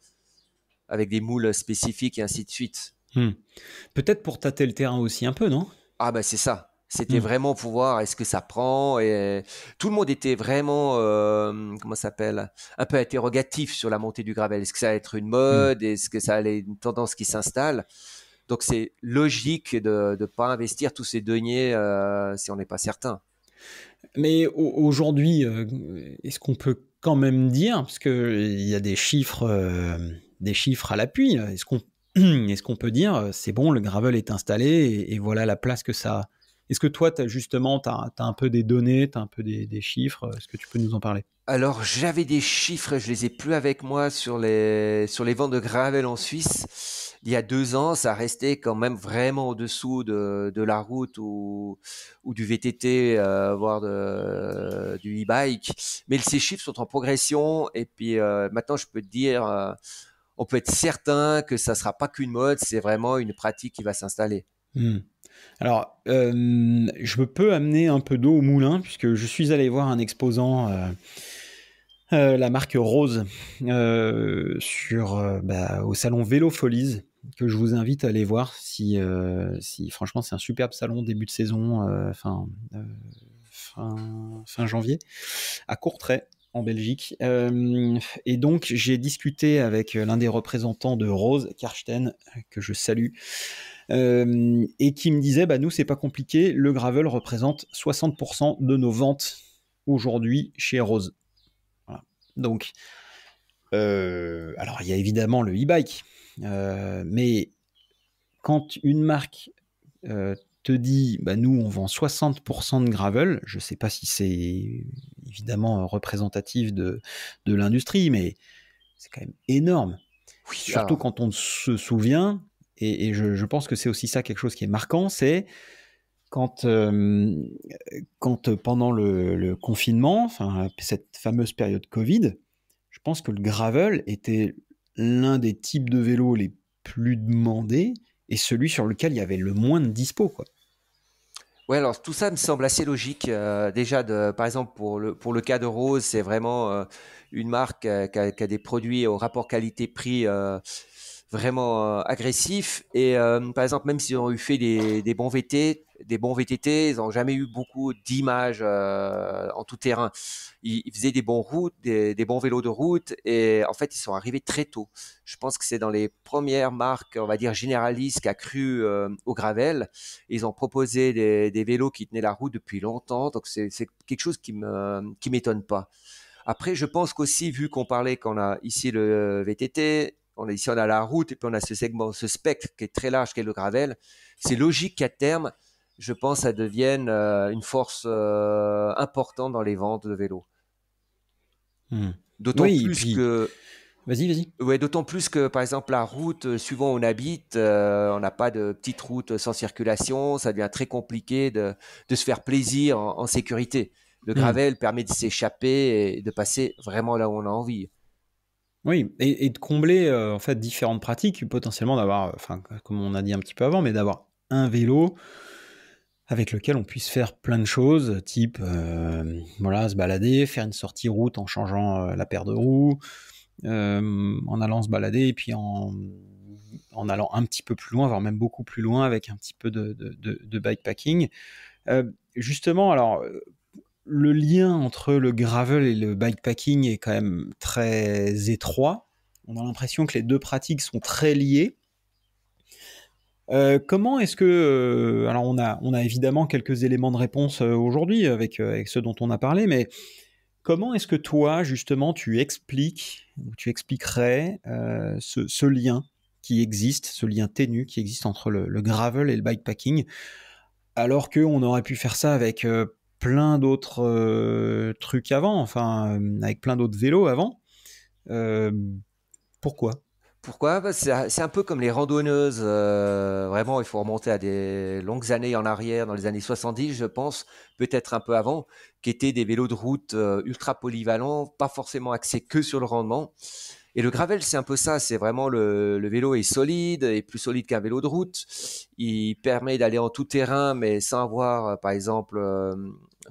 avec des moules spécifiques et ainsi de suite. Hmm. Peut-être pour tâter le terrain aussi un peu, non Ah ben c'est ça. C'était hmm. vraiment pour voir est-ce que ça prend et tout le monde était vraiment euh, comment s'appelle un peu interrogatif sur la montée du gravel. Est-ce que ça va être une mode hmm. Est-ce que ça allait une tendance qui s'installe Donc c'est logique de ne pas investir tous ces deniers euh, si on n'est pas certain. Mais aujourd'hui, euh, est-ce qu'on peut quand même dire, parce qu'il y a des chiffres, euh, des chiffres à l'appui, est-ce qu'on peut dire euh, c'est bon, le gravel est installé et, et, voilà la place que ça est-ce que toi, as, justement, tu as, un peu des données, tu as un peu des, chiffres euh, Est-ce que tu peux nous en parler Alors, j'avais des chiffres, je les ai plus avec moi sur les, sur les ventes de gravel en Suisse. Il y a deux ans, ça restait quand même vraiment au-dessous de, de, la route ou, ou du VTT, euh, voire de, du e-bike. Mais ces chiffres sont en progression. Et puis euh, maintenant, je peux te dire, on peut être certain que ça sera pas qu'une mode, c'est vraiment une pratique qui va s'installer. Mmh. Alors, euh, je peux amener un peu d'eau au moulin, puisque je suis allé voir un exposant, euh, euh, la marque Rose, sur, bah, au salon Vélo que je vous invite à aller voir, si, si franchement c'est un superbe salon, début de saison, fin, fin, fin, janvier, à Courtrai. En Belgique. et donc, j'ai discuté avec l'un des représentants de Rose, Karsten, que je salue, euh, et qui me disait bah nous c'est pas compliqué, le gravel représente 60% de nos ventes aujourd'hui chez Rose. Donc euh, alors il y a évidemment le e-bike, euh, mais quand une marque te dit bah nous on vend 60% de gravel, je sais pas si c'est évidemment représentatif de, l'industrie, mais c'est quand même énorme. Surtout quand on se souvient et, je, pense que c'est aussi ça quelque chose qui est marquant, c'est quand, euh, quand pendant le, confinement, cette fameuse période Covid, je pense que le gravel était l'un des types de vélos les plus demandés et celui sur lequel il y avait le moins de dispo, quoi. Ouais, alors tout ça me semble assez logique. Euh, déjà, de, par exemple, pour le, pour le cas de Rose, c'est vraiment euh, une marque a, qui, a, des produits au rapport qualité-prix vraiment euh, agressif. Et euh, par exemple, même s'ils ont eu fait des, des, bons VT, des bons VTT, ils n'ont jamais eu beaucoup d'images euh, en tout terrain. Ils, faisaient des bons routes, des, des bons vélos de route, et en fait, ils sont arrivés très tôt. Je pense que c'est dans les premières marques, on va dire généralistes, qui a cru au gravel. Ils ont proposé des, des, vélos qui tenaient la route depuis longtemps, donc c'est quelque chose qui me qui m'étonne pas. Après, je pense qu'aussi, vu qu'on parlait qu'on a ici le VTT, on ici on a la route et puis on a ce segment, ce spectre qui est très large, qui est le gravel. C'est logique qu'à terme, je pense, ça devienne euh, une force euh, importante dans les ventes de vélos. Hmm. D'autant plus que. Vas-y, vas-y. Ouais, d'autant plus que, par exemple, la route, euh, suivant où on habite, on n'a pas de petite route sans circulation. Ça devient très compliqué de, se faire plaisir en, sécurité. Le hmm. gravel permet de s'échapper et de passer vraiment là où on a envie. Oui, et, de combler euh, en fait différentes pratiques, potentiellement d'avoir, euh, enfin, comme on a dit un petit peu avant, mais d'avoir un vélo avec lequel on puisse faire plein de choses, type euh, voilà, se balader, faire une sortie route en changeant la paire de roues, en allant se balader et puis en, allant un petit peu plus loin, voire même beaucoup plus loin avec un petit peu de, de bikepacking. justement, alors le lien entre le gravel et le bikepacking est quand même très étroit. On a l'impression que les deux pratiques sont très liées. Euh, comment est-ce que euh, alors on a on a évidemment quelques éléments de réponse euh, aujourd'hui avec, avec ceux dont on a parlé, mais comment est-ce que toi justement tu expliques ou tu expliquerais ce, lien qui existe, ce lien ténu qui existe entre le, le gravel et le bikepacking, alors qu'on aurait pu faire ça avec plein d'autres euh, trucs avant, enfin, euh, avec plein d'autres vélos avant. Euh, pourquoi Pourquoi bah, C'est un peu comme les randonneuses. vraiment, il faut remonter à des longues années en arrière, dans les années 70, je pense, peut-être un peu avant, qui étaient des vélos de route ultra polyvalents, pas forcément axés que sur le rendement. Et le gravel, c'est un peu ça. C'est vraiment le, le, vélo est solide, est plus solide qu'un vélo de route. Il permet d'aller en tout terrain, mais sans avoir, par exemple,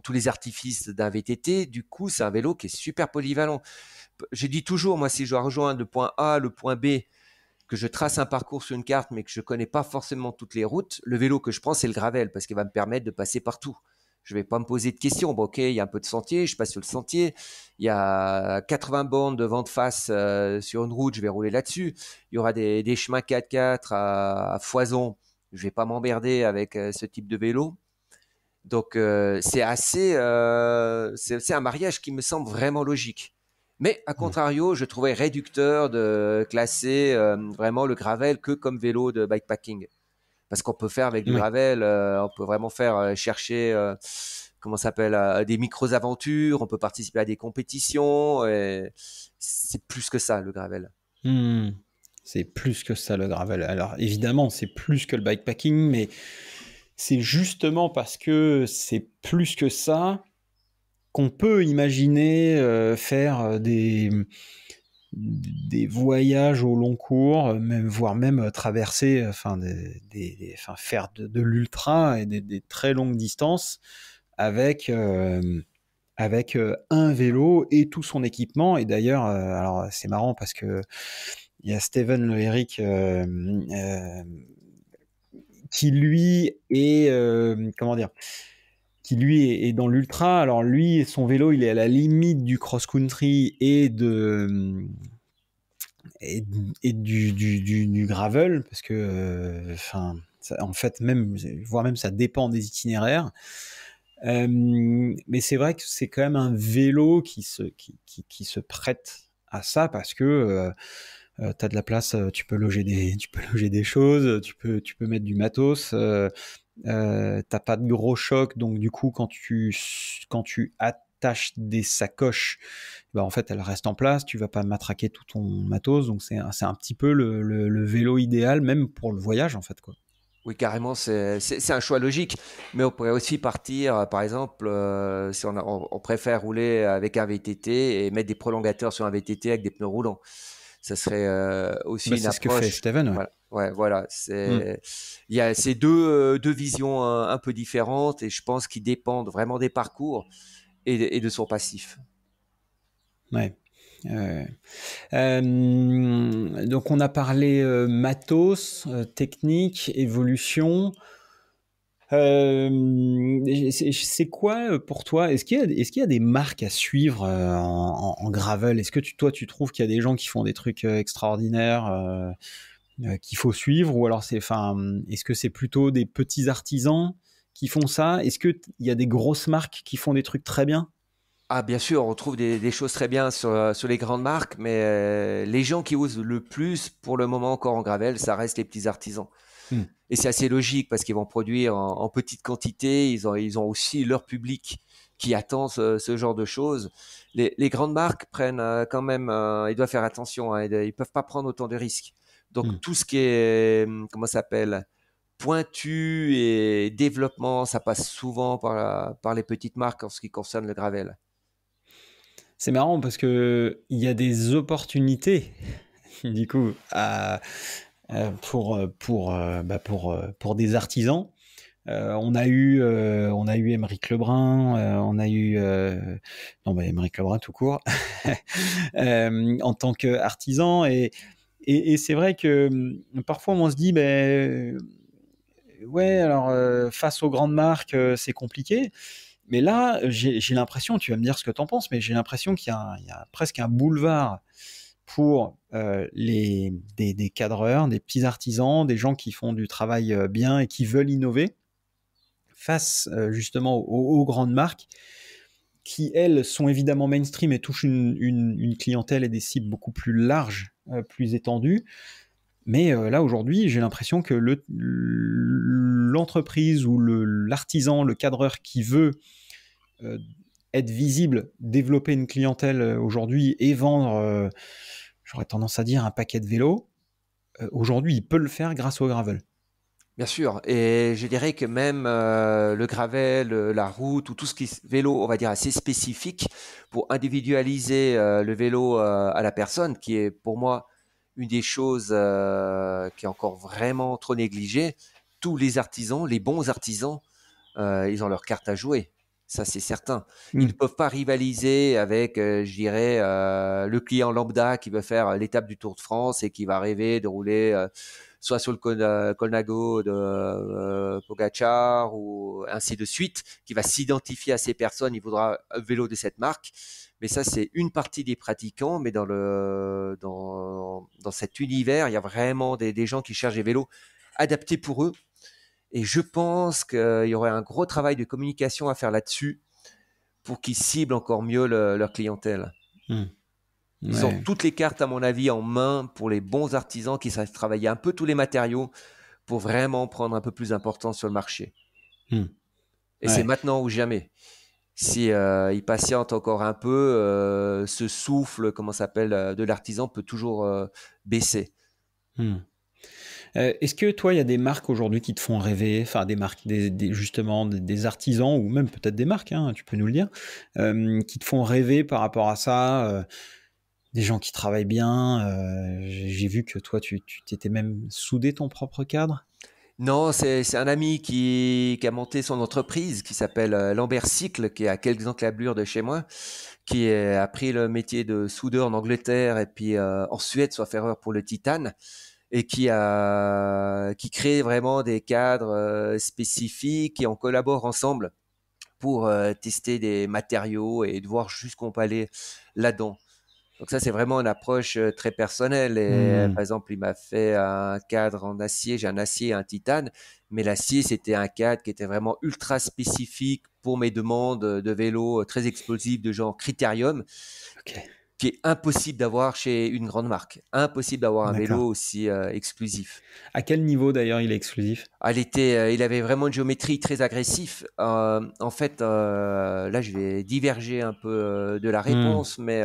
tous les artifices d'un VTT. Du coup, c'est un vélo qui est super polyvalent. J'ai dit toujours, moi, si je rejoins le point A, le point B, que je trace un parcours sur une carte, mais que je connais pas forcément toutes les routes, le vélo que je prends, c'est le gravel, parce qu'il va me permettre de passer partout. Je vais pas me poser de questions. ok, il y a un peu de sentier, je passe sur le sentier. Il y a 80 bornes de vent de face euh, sur une route, je vais rouler là-dessus. Il y aura des, chemins 4x4 à, foison. Je vais pas m'emmerder avec euh, ce type de vélo. Donc euh, c'est assez, euh, c'est un mariage qui me semble vraiment logique. Mais à mmh. contrario, je trouvais réducteur de classer euh, vraiment le gravel que comme vélo de bikepacking, parce qu'on peut faire avec le gravel, on peut vraiment faire chercher comment s'appelle des micros aventures, on peut participer à des compétitions, c'est plus que ça le gravel. Mmh. C'est plus que ça le gravel. Alors évidemment, c'est plus que le bikepacking, mais c'est justement parce que c'est plus que ça qu'on peut imaginer euh, faire euh, des, des voyages au long cours, euh, même, voire même traverser, enfin, des, des, enfin faire de, l'ultra et des, très longues distances avec, avec un vélo et tout son équipement. Et d'ailleurs, alors c'est marrant parce que il y a Steven le qui lui est euh, comment dire qui lui est, dans l'ultra. Alors lui, et son vélo, il est à la limite du cross-country et de euh, et, du, du, gravel parce que euh, en fait même voire même ça dépend des itinéraires. mais c'est vrai que c'est quand même un vélo qui se qui se prête à ça parce que euh, tu as de la place, euh, tu peux loger des, tu peux loger des choses, tu peux, tu peux mettre du matos. Euh, n'as euh, t'as pas de gros choc, donc du coup, quand tu, attaches des sacoches, bah, en fait, elles restent en place. Tu vas pas matraquer tout ton matos, donc c'est, un petit peu le, vélo idéal, même pour le voyage, en fait, quoi. Oui, carrément, c'est, un choix logique. Mais on pourrait aussi partir, par exemple, si on préfère rouler avec un VTT et mettre des prolongateurs sur un VTT avec des pneus roulants ça serait euh, aussi bah, une approche. C'est ce que fait Steven. Ouais. Voilà. C'est mm. il y a ces deux, euh, deux visions euh, un, peu différentes et je pense qu'ils dépendent vraiment des parcours et, de, son passif. Ouais. donc on a parlé matos, technique, évolution. Euh, c'est quoi euh, pour toi Est-ce qu'il y, a des marques à suivre euh, en, gravel Est-ce que toi, tu trouves qu'il y a des gens qui font des trucs extraordinaires qu'il faut suivre Ou alors, c'est, est-ce que c'est plutôt des petits artisans qui font ça Est-ce qu'il y a des grosses marques qui font des trucs très bien ah bien sûr, on trouve des, choses très bien sur, les grandes marques, mais les gens qui osent le plus pour le moment encore en gravel, ça reste les petits artisans. Hmm. Et c'est assez logique parce qu'ils vont produire en, petite quantité. Ils ont, ils ont aussi leur public qui attend ce, genre de choses. Les, grandes marques prennent euh, quand même, euh, ils doivent faire attention. Hein. ils, ne peuvent pas prendre autant de risques. Donc hmm. tout ce qui est, hmm, comment s'appelle, pointu et développement, ça passe souvent par, par les petites marques en ce qui concerne le gravel. C'est marrant parce que il y a des opportunités du coup à, euh, pour, euh, pour, euh, bah, pour, pour des artisans. on a eu, on a eu Émeric Lebrun, on a eu, non Émeric Lebrun tout court, en tant qu'artisan et, et, et c'est vrai que parfois on se dit ben ouais alors face aux grandes marques c'est compliqué. Mais là, j'ai l'impression, tu vas me dire ce que tu en penses, mais j'ai l'impression qu'il y, y, a presque un boulevard pour euh, les, des, des, cadreurs, des petits artisans, des gens qui font du travail euh, bien et qui veulent innover face euh, justement aux, grandes marques qui, elles, sont évidemment mainstream et touchent une, une, clientèle et des cibles beaucoup plus larges, plus étendues. Mais là, aujourd'hui, j'ai l'impression que l'entreprise le, ou l'artisan, le, le cadreur qui veut être visible, développer une clientèle euh, aujourd'hui et vendre, euh, j'aurais tendance à dire, un paquet de vélos, euh, aujourd'hui, il peut le faire grâce au gravel. Bien sûr, et je dirais que même le gravel, la route ou tout ce qui est vélo, on va dire assez spécifique pour individualiser le vélo à la personne, qui est pour moi une des choses qui est encore vraiment trop négligée. Tous les artisans, les bons artisans, ils ont leur carte à jouer. Ça, c'est certain. Ils ne mmh. peuvent pas rivaliser avec, euh, je dirais, euh, le client lambda qui veut faire euh, l'étape du Tour de France et qui va rêver de rouler soit sur le Colnago de Pogachar ou ainsi de suite, qui va s'identifier à ces personnes. Il voudra un vélo de cette marque. Mais ça, c'est une partie des pratiquants. Mais dans, le, dans, dans cet univers, il y a vraiment des gens qui cherchent des vélos adaptés pour eux et je pense qu'il y aurait un gros travail de communication à faire là-dessus pour qu'ils ciblent encore mieux leur clientèle. Hmm. Ils ont toutes les cartes, à mon avis, en main pour les bons artisans qui savent travailler un peu tous les matériaux pour vraiment prendre un peu plus d'importance sur le marché. Hmm. Et c'est maintenant ou jamais. Si euh, ils patientent encore un peu, euh, ce souffle, comment s'appelle, euh, de l'artisan peut toujours baisser. Hmm. Euh, est-ce que toi, il y a des marques aujourd'hui qui te font rêver, enfin des marques, des, justement des, artisans ou même peut-être des marques, hein, tu peux nous le dire, euh, qui te font rêver par rapport à ça euh, des gens qui travaillent bien. J'ai vu que toi, tu t'étais même soudé ton propre cadre. Non, c'est un ami qui, a monté son entreprise qui s'appelle Lambert Cycle, qui est à quelques encablures de chez moi, qui a pris le métier de soudeur en Angleterre et puis en Suède, soit ferreur pour le titane et qui a qui crée vraiment des cadres euh, spécifiques et on collabore ensemble pour euh, tester des matériaux et de voir jusqu'où on peut aller là-dedans. Donc ça, c'est vraiment une approche euh, très personnelle. Et, hmm. Par exemple, il m'a fait un cadre en acier. J'ai un acier et un titane. Mais l'acier, c'était un cadre qui était vraiment ultra spécifique pour mes demandes de vélo très explosif de genre Critérium. Okay qui est impossible d'avoir chez une grande marque. Impossible d'avoir un vélo aussi euh, exclusif. À quel niveau d'ailleurs il est exclusif à ah, il, euh, il avait vraiment une géométrie très agressive. Euh, en fait, euh, là je vais diverger un peu de la hmm. réponse, mais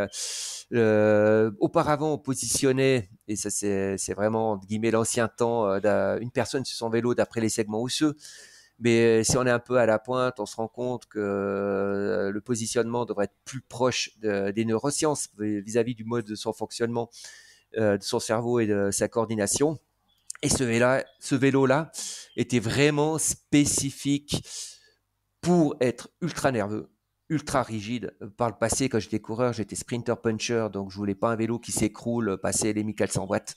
auparavant on positionnait, et ça c'est vraiment guillemets l'ancien temps, une personne sur son vélo d'après les segments osseux. Mais euh, si on est un peu à la pointe, on se rend compte que euh, le positionnement devrait être plus proche des neurosciences vis-à-vis du mode de son fonctionnement, euh, de son cerveau et de sa coordination. Et ce vélo-là ce vélo -là était vraiment spécifique pour être ultra nerveux, ultra rigide. Par le passé, quand j'étais coureur, j'étais sprinter puncher, donc je voulais pas un vélo qui s'écroule, passer les 1400 watts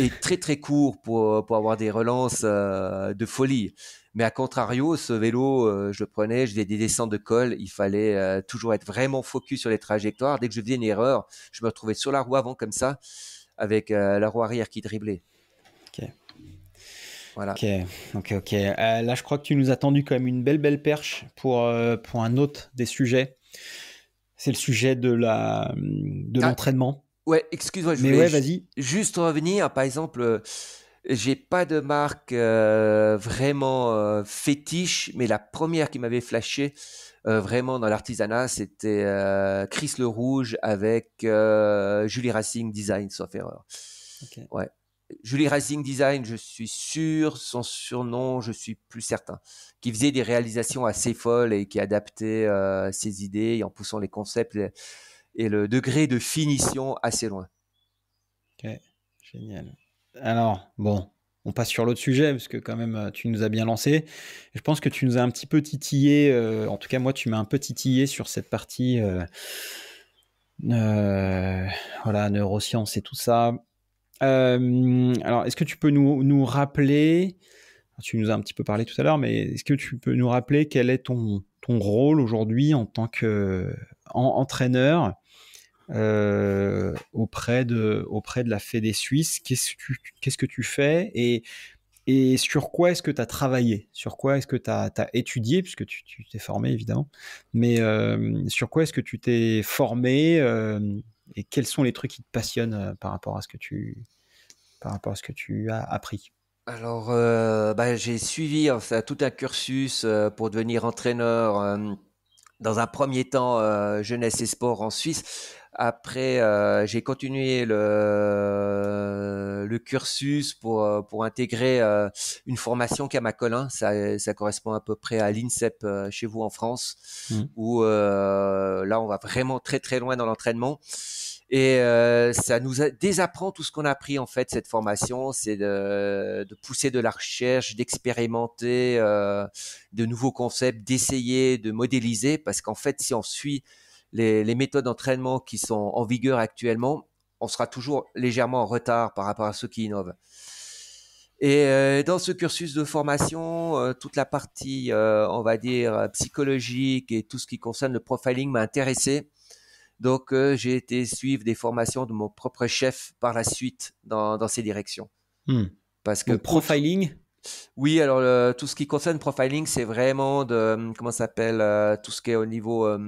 et très très court pour, euh, pour avoir des relances euh, de folie. Mais à contrario, ce vélo, euh, je le prenais, je faisais des descentes de col, il fallait toujours être vraiment focus sur les trajectoires. Dès que je faisais une erreur, je me retrouvais sur la roue avant comme ça, avec la roue arrière qui driblait. Ok. Voilà. Ok, ok, ok. là, je crois que tu nous as tendu quand même une belle, belle perche pour, pour un autre des sujets. C'est le sujet de la de ah. l'entraînement. Ouais, excuse-moi, je Mais voulais vas-y. juste revenir. Par exemple, euh, j'ai pas de marque euh, vraiment euh, fétiche, mais la première qui m'avait flashé vraiment dans l'artisanat, c'était Chris le Rouge avec Julie Racing Design, sauf erreur. Julie Racing Design, je suis sûr, son surnom, je suis plus certain, qui faisait des réalisations assez folles et qui adaptait ses idées en poussant les concepts et le degré de finition assez loin. Ok, génial. Alors, bon, on passe sur l'autre sujet, parce que quand même, euh, tu nous as bien lancé. Je pense que tu nous as un petit peu titillé, euh, en tout cas moi, tu m'as un peu titillé sur cette partie euh, voilà, neurosciences et tout ça. alors, est-ce que tu peux nous, rappeler, tu nous as un petit peu parlé tout à l'heure, mais est-ce que tu peux nous rappeler quel est ton, ton rôle aujourd'hui en tant qu'entraîneur euh, auprès, de, auprès de la Fédé suisse. Qu'est-ce que qu'est-ce que tu fais et, et sur quoi est-ce que tu as travaillé Sur quoi est-ce que tu as, as, étudié Puisque tu, t'es formé, évidemment. Mais euh, sur quoi est-ce que tu t'es formé euh, Et quels sont les trucs qui te passionnent par, rapport à ce que tu, par rapport à ce que tu as appris Alors, bah, j'ai suivi tout un cursus pour devenir entraîneur dans un premier temps jeunesse et sport en Suisse. Après, euh, j'ai continué le, le cursus pour, euh, pour intégrer euh, une formation Camacolin. Ça, ça correspond à peu près à l'INSEP chez vous en France, mmh. où là, on va vraiment très très loin dans l'entraînement. Et ça nous a, désapprend tout ce qu'on a appris en fait cette formation, c'est de, de, pousser de la recherche, d'expérimenter de nouveaux concepts, d'essayer, de modéliser, parce qu'en fait si on suit les, méthodes d'entraînement qui sont en vigueur actuellement, on sera toujours légèrement en retard par rapport à ceux qui innovent. Et euh, dans ce cursus de formation, euh, toute la partie, euh, on va dire, psychologique et tout ce qui concerne le profiling m'a intéressé. Donc, j'ai été suivre des formations de mon propre chef par la suite dans, ces directions. Hmm. Parce que profiling, oui, alors tout ce qui concerne profiling, c'est vraiment de comment s'appelle euh, tout ce qui est au niveau euh,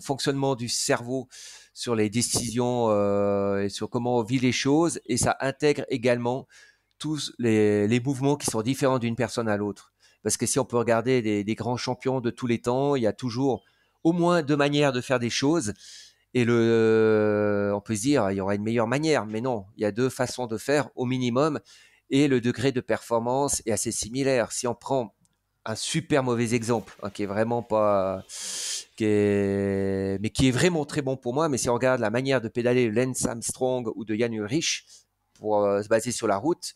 fonctionnement du cerveau sur les décisions euh, et sur comment on vit les choses, et ça intègre également tous les, mouvements qui sont différents d'une personne à l'autre. Parce que si on peut regarder des, grands champions de tous les temps, il y a toujours au moins deux manières de faire des choses. Et le, on peut se dire, il y aura une meilleure manière, mais non, il y a deux façons de faire au minimum et le degré de performance est assez similaire. Si on prend un super mauvais exemple, hein, qui est vraiment pas, qui mais qui est vraiment très bon pour moi. Mais si on regarde la manière de pédaler Lance Armstrong ou de Jan Ulrich pour euh, se baser sur la route,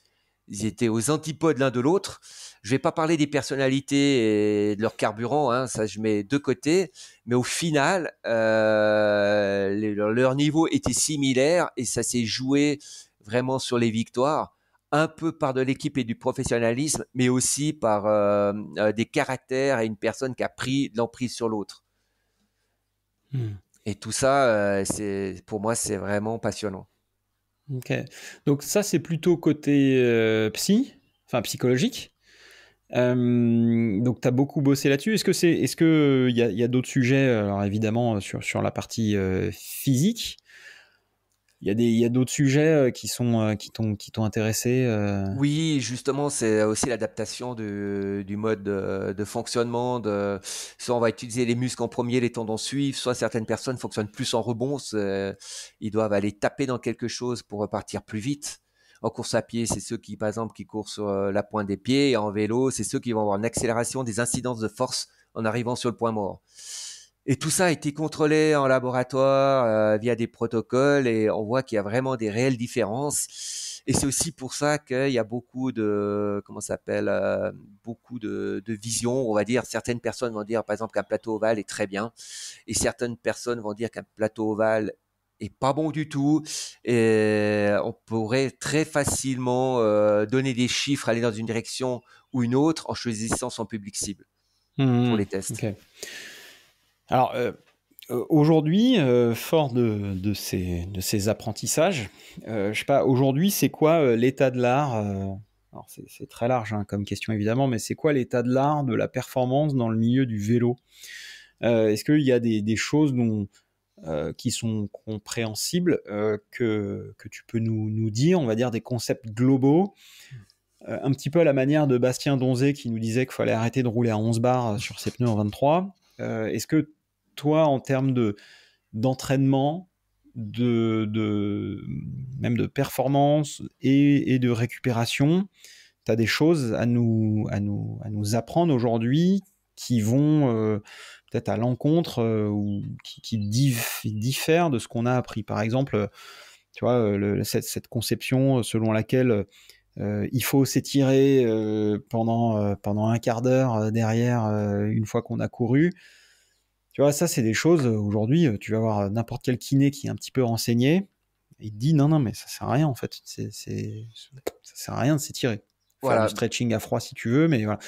ils étaient aux antipodes l'un de l'autre. Je vais pas parler des personnalités et de leur carburant, hein, ça je mets de côté. Mais au final, euh, leur niveau était similaire et ça s'est joué vraiment sur les victoires un peu par de l'équipe et du professionnalisme, mais aussi par euh, euh, des caractères et une personne qui a pris l'emprise sur l'autre. Hmm. Et tout ça, euh, c'est pour moi, c'est vraiment passionnant. Ok. Donc ça, c'est plutôt côté psy, enfin psychologique. donc, tu as beaucoup bossé là-dessus. Est-ce que c'est, est-ce que il y a, d'autres sujets Alors évidemment sur la partie physique, il y a des, il y a d'autres sujets euh, qui sont, euh, qui t'ont, qui t'ont intéressé. Euh? Oui, justement, c'est aussi l'adaptation du, du, mode de, fonctionnement. De, soit on va utiliser les muscles en premier, les tendons suivent. Soit certaines personnes fonctionnent plus en rebond. Ils doivent aller taper dans quelque chose pour repartir plus vite. En course à pied, c'est ceux qui, par exemple, qui courent sur la pointe des pieds. en vélo, c'est ceux qui vont avoir une accélération des incidences de force en arrivant sur le point mort. Et tout ça a été contrôlé en laboratoire euh, via des protocoles et on voit qu'il y a vraiment des réelles différences. Et c'est aussi pour ça qu'il y a beaucoup de comment s'appelle euh, beaucoup de, de visions, on va dire. Certaines personnes vont dire par exemple qu'un plateau ovale est très bien et certaines personnes vont dire qu'un plateau ovale est pas bon du tout et on pourrait très facilement euh, donner des chiffres aller dans une direction ou une autre en choisissant son public cible mmh, pour mmh. les tests. Alors, euh, euh, aujourd'hui, euh, fort de, ces, de, ces, apprentissages, je sais pas, aujourd'hui, c'est quoi l'état de l'art c'est très large hein, comme question évidemment, mais c'est quoi l'état de l'art de la performance dans le milieu du vélo Est-ce qu'il y a des, choses dont, qui sont compréhensibles que, que, tu peux nous, nous, dire, on va dire des concepts globaux un petit peu à la manière de Bastien Donzé qui nous disait qu'il fallait arrêter de rouler à 11 bars sur ses pneus en 23. Est-ce que toi, en termes d'entraînement, de, de, même de performance et, et de récupération, tu as des choses à nous, à nous, à nous apprendre aujourd'hui qui vont euh, peut-être à l'encontre euh, ou qui, diffèrent de ce qu'on a appris. Par exemple, tu vois, euh, cette, conception selon laquelle il faut s'étirer pendant, pendant un quart d'heure derrière une fois qu'on a couru. Tu ça, c'est des choses, euh, aujourd'hui, euh, tu vas voir euh, n'importe quel kiné qui est un petit peu renseigné, il te dit, non, non, mais ça sert à rien, en fait. C'est, c'est... sert à rien de s'étirer. Faire voilà. stretching à froid si tu veux, mais voilà.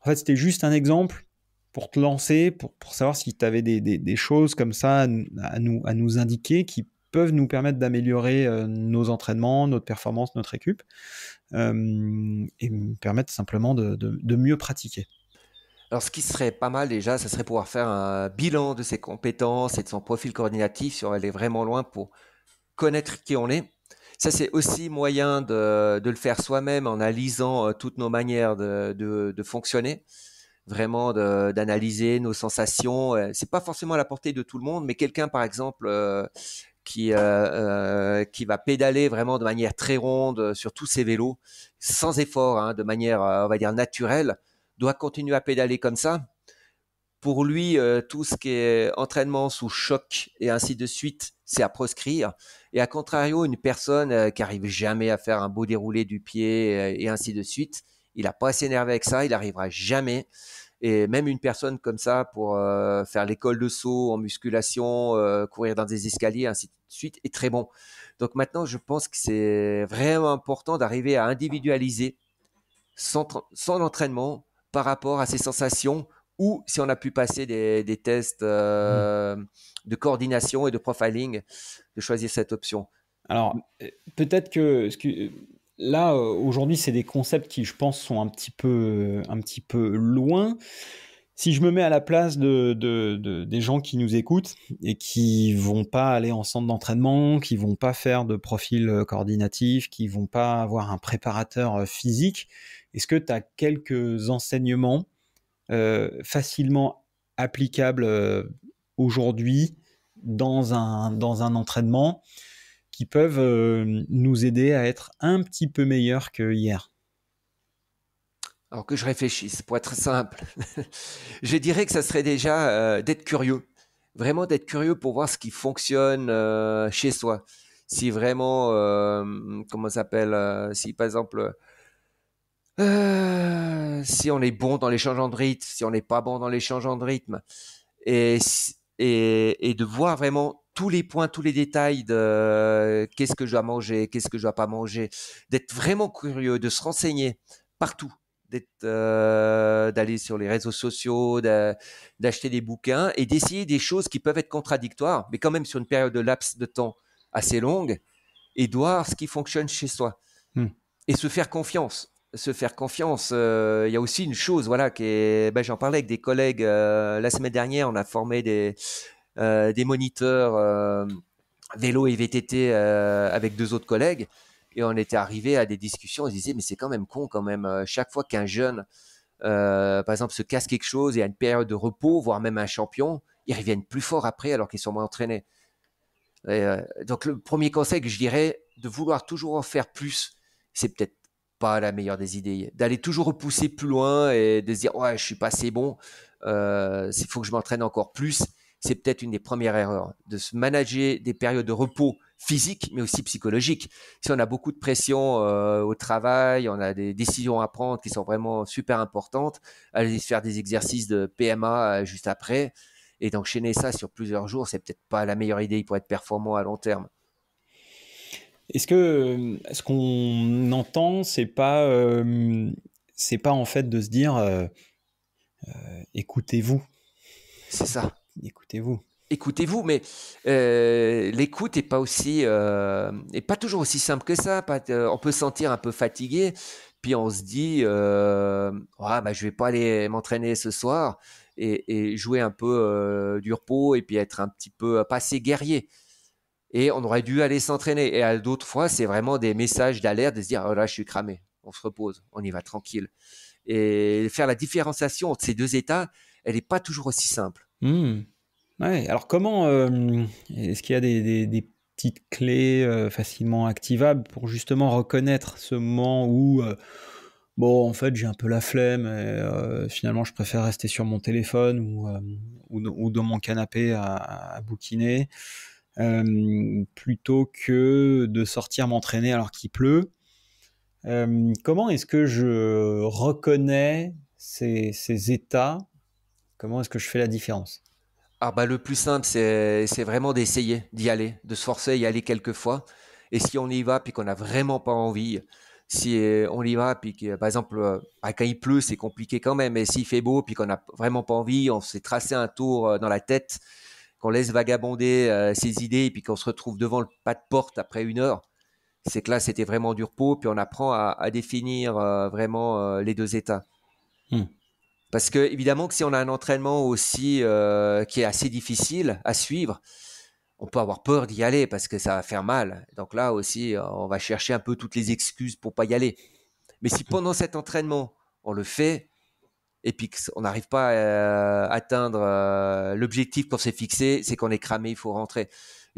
En fait, c'était juste un exemple pour te lancer, pour, savoir si tu avais des, choses comme ça à, nous, à nous indiquer qui peuvent nous permettre d'améliorer nos entraînements, notre performance, notre récup, euh, et permettre simplement de mieux pratiquer. Alors, ce qui serait pas mal déjà, ce serait pouvoir faire un bilan de ses compétences et de son profil coordinatif si on allait vraiment loin pour connaître qui on est. Ça, c'est aussi moyen de, le faire soi-même en analysant euh, toutes nos manières de, fonctionner, vraiment d'analyser nos sensations. Euh, c'est pas forcément à la portée de tout le monde, mais quelqu'un, par exemple, euh, qui, qui va pédaler vraiment de manière très ronde sur tous ses vélos, sans effort, hein, de manière, on va dire, naturelle, doit continuer à pédaler comme ça, pour lui, euh, tout ce qui est entraînement sous choc et ainsi de suite, c'est à proscrire. Et à contrario, une personne euh, qui arrive jamais à faire un beau déroulé du pied euh, et ainsi de suite, il n'a pas à s'énerver avec ça, il n'arrivera jamais. Et même une personne comme ça pour faire l'école de saut en musculation, courir dans des escaliers, ainsi de suite, est très bon. Donc maintenant, je pense que c'est vraiment important d'arriver à individualiser son, son entraînement, par rapport à ces sensations ou si on a pu passer des, tests euh, de coordination et de profiling, de choisir cette option. Alors, euh, peut-être que, là, euh, aujourd'hui, c'est des concepts qui, je pense, sont un petit peu, un petit peu loin. Si je me mets à la place des gens qui nous écoutent et qui vont pas aller en centre d'entraînement, qui vont pas faire de profil coordinatif, qui vont pas avoir un préparateur physique, est-ce que tu as quelques enseignements euh, facilement applicables euh, aujourd'hui dans un, dans un entraînement qui peuvent euh, nous aider à être un petit peu meilleurs que hier Alors que je réfléchisse, pour être simple, je dirais que ça serait déjà d'être curieux, vraiment d'être curieux pour voir ce qui fonctionne chez soi. Si vraiment, comment ça s'appelle, si par exemple euh, si on est bon dans l'échange en rythme, si on n'est pas bon dans l'échange en rythme, et, de voir vraiment tous les points, tous les détails de qu'est-ce que je dois manger, qu'est-ce que je dois pas manger, d'être vraiment curieux, de se renseigner partout, euh, d'aller sur les réseaux sociaux, d'acheter des bouquins et d'essayer des choses qui peuvent être contradictoires, mais quand même sur une période de laps de temps assez longue, et de voir ce qui fonctionne chez soi. Hmm. Et se faire confiance se faire confiance. Euh, il y a aussi une chose, voilà, qui est, ben, j'en parlais avec des collègues euh, la semaine dernière. On a formé des euh, des moniteurs vélo et VTT avec deux autres collègues, et on était arrivé à des discussions. On se disait, mais c'est quand même con, quand même. Chaque fois qu'un jeune, par exemple, se casse quelque chose et a une période de repos, voire même un champion, ils reviennent plus fort après alors qu'ils sont moins entraînés. donc le premier conseil que je dirais, de vouloir toujours en faire plus, c'est peut-être pas la meilleure des idées. D'aller toujours repousser plus loin et de se dire ouais, je suis pas assez bon, il euh, faut que je m'entraîne encore plus. C'est peut-être une des premières erreurs de se manager des périodes de repos physique, mais aussi psychologique. Si on a beaucoup de pression euh, au travail, on a des décisions à prendre qui sont vraiment super importantes, aller se faire des exercices de PMA euh, juste après et d'enchaîner ça sur plusieurs jours, c'est peut-être pas la meilleure idée pour être performant à long terme. Est-ce que euh, ce qu'on entend, c'est pas euh, c'est pas en fait de se dire euh, écoutez-vous. C'est ça. Écoutez-vous. Écoutez-vous, mais l'écoute n'est pas aussi pas toujours aussi simple que ça. on peut se sentir un peu fatigué, puis on se dit je ah, bah je vais pas aller m'entraîner ce soir et, et, jouer un peu du repos et puis être un petit peu pas assez guerrier et on aurait dû aller s'entraîner. Et à d'autres fois, c'est vraiment des messages d'alerte de se dire, oh là, je suis cramé, on se repose, on y va tranquille. Et faire la différenciation entre ces deux états, elle n'est pas toujours aussi simple. Hmm. Ouais. Alors comment, euh, est-ce qu'il y a des, petites clés euh, facilement activables pour justement reconnaître ce moment où... Euh, bon, en fait, j'ai un peu la flemme et finalement, je préfère rester sur mon téléphone ou, dans mon canapé à bouquiner plutôt que de sortir m'entraîner alors qu'il pleut. comment est-ce que je reconnais ces, états Comment est-ce que je fais la différence ah bah le plus simple, c'est, vraiment d'essayer, d'y aller, de se forcer à y aller quelques fois. Et si on y va puis qu'on n'a vraiment pas envie, si euh, on y va puis que, par exemple, euh, bah, quand il pleut, c'est compliqué quand même. Et s'il fait beau puis qu'on n'a vraiment pas envie, on s'est tracé un tour euh, dans la tête qu'on laisse vagabonder euh, ses idées et puis qu'on se retrouve devant le pas de porte après une heure, c'est que là, c'était vraiment du repos. Puis on apprend à, définir euh, vraiment euh, les deux états. Hmm. Parce que évidemment que si on a un entraînement aussi qui est assez difficile à suivre, on peut avoir peur d'y aller parce que ça va faire mal. Donc là aussi, on va chercher un peu toutes les excuses pour pas y aller. Mais si hmm. pendant cet entraînement, on le fait, et puis n'arrive pas à euh, atteindre euh, l'objectif qu'on s'est fixé, c'est qu'on est cramé, il faut rentrer.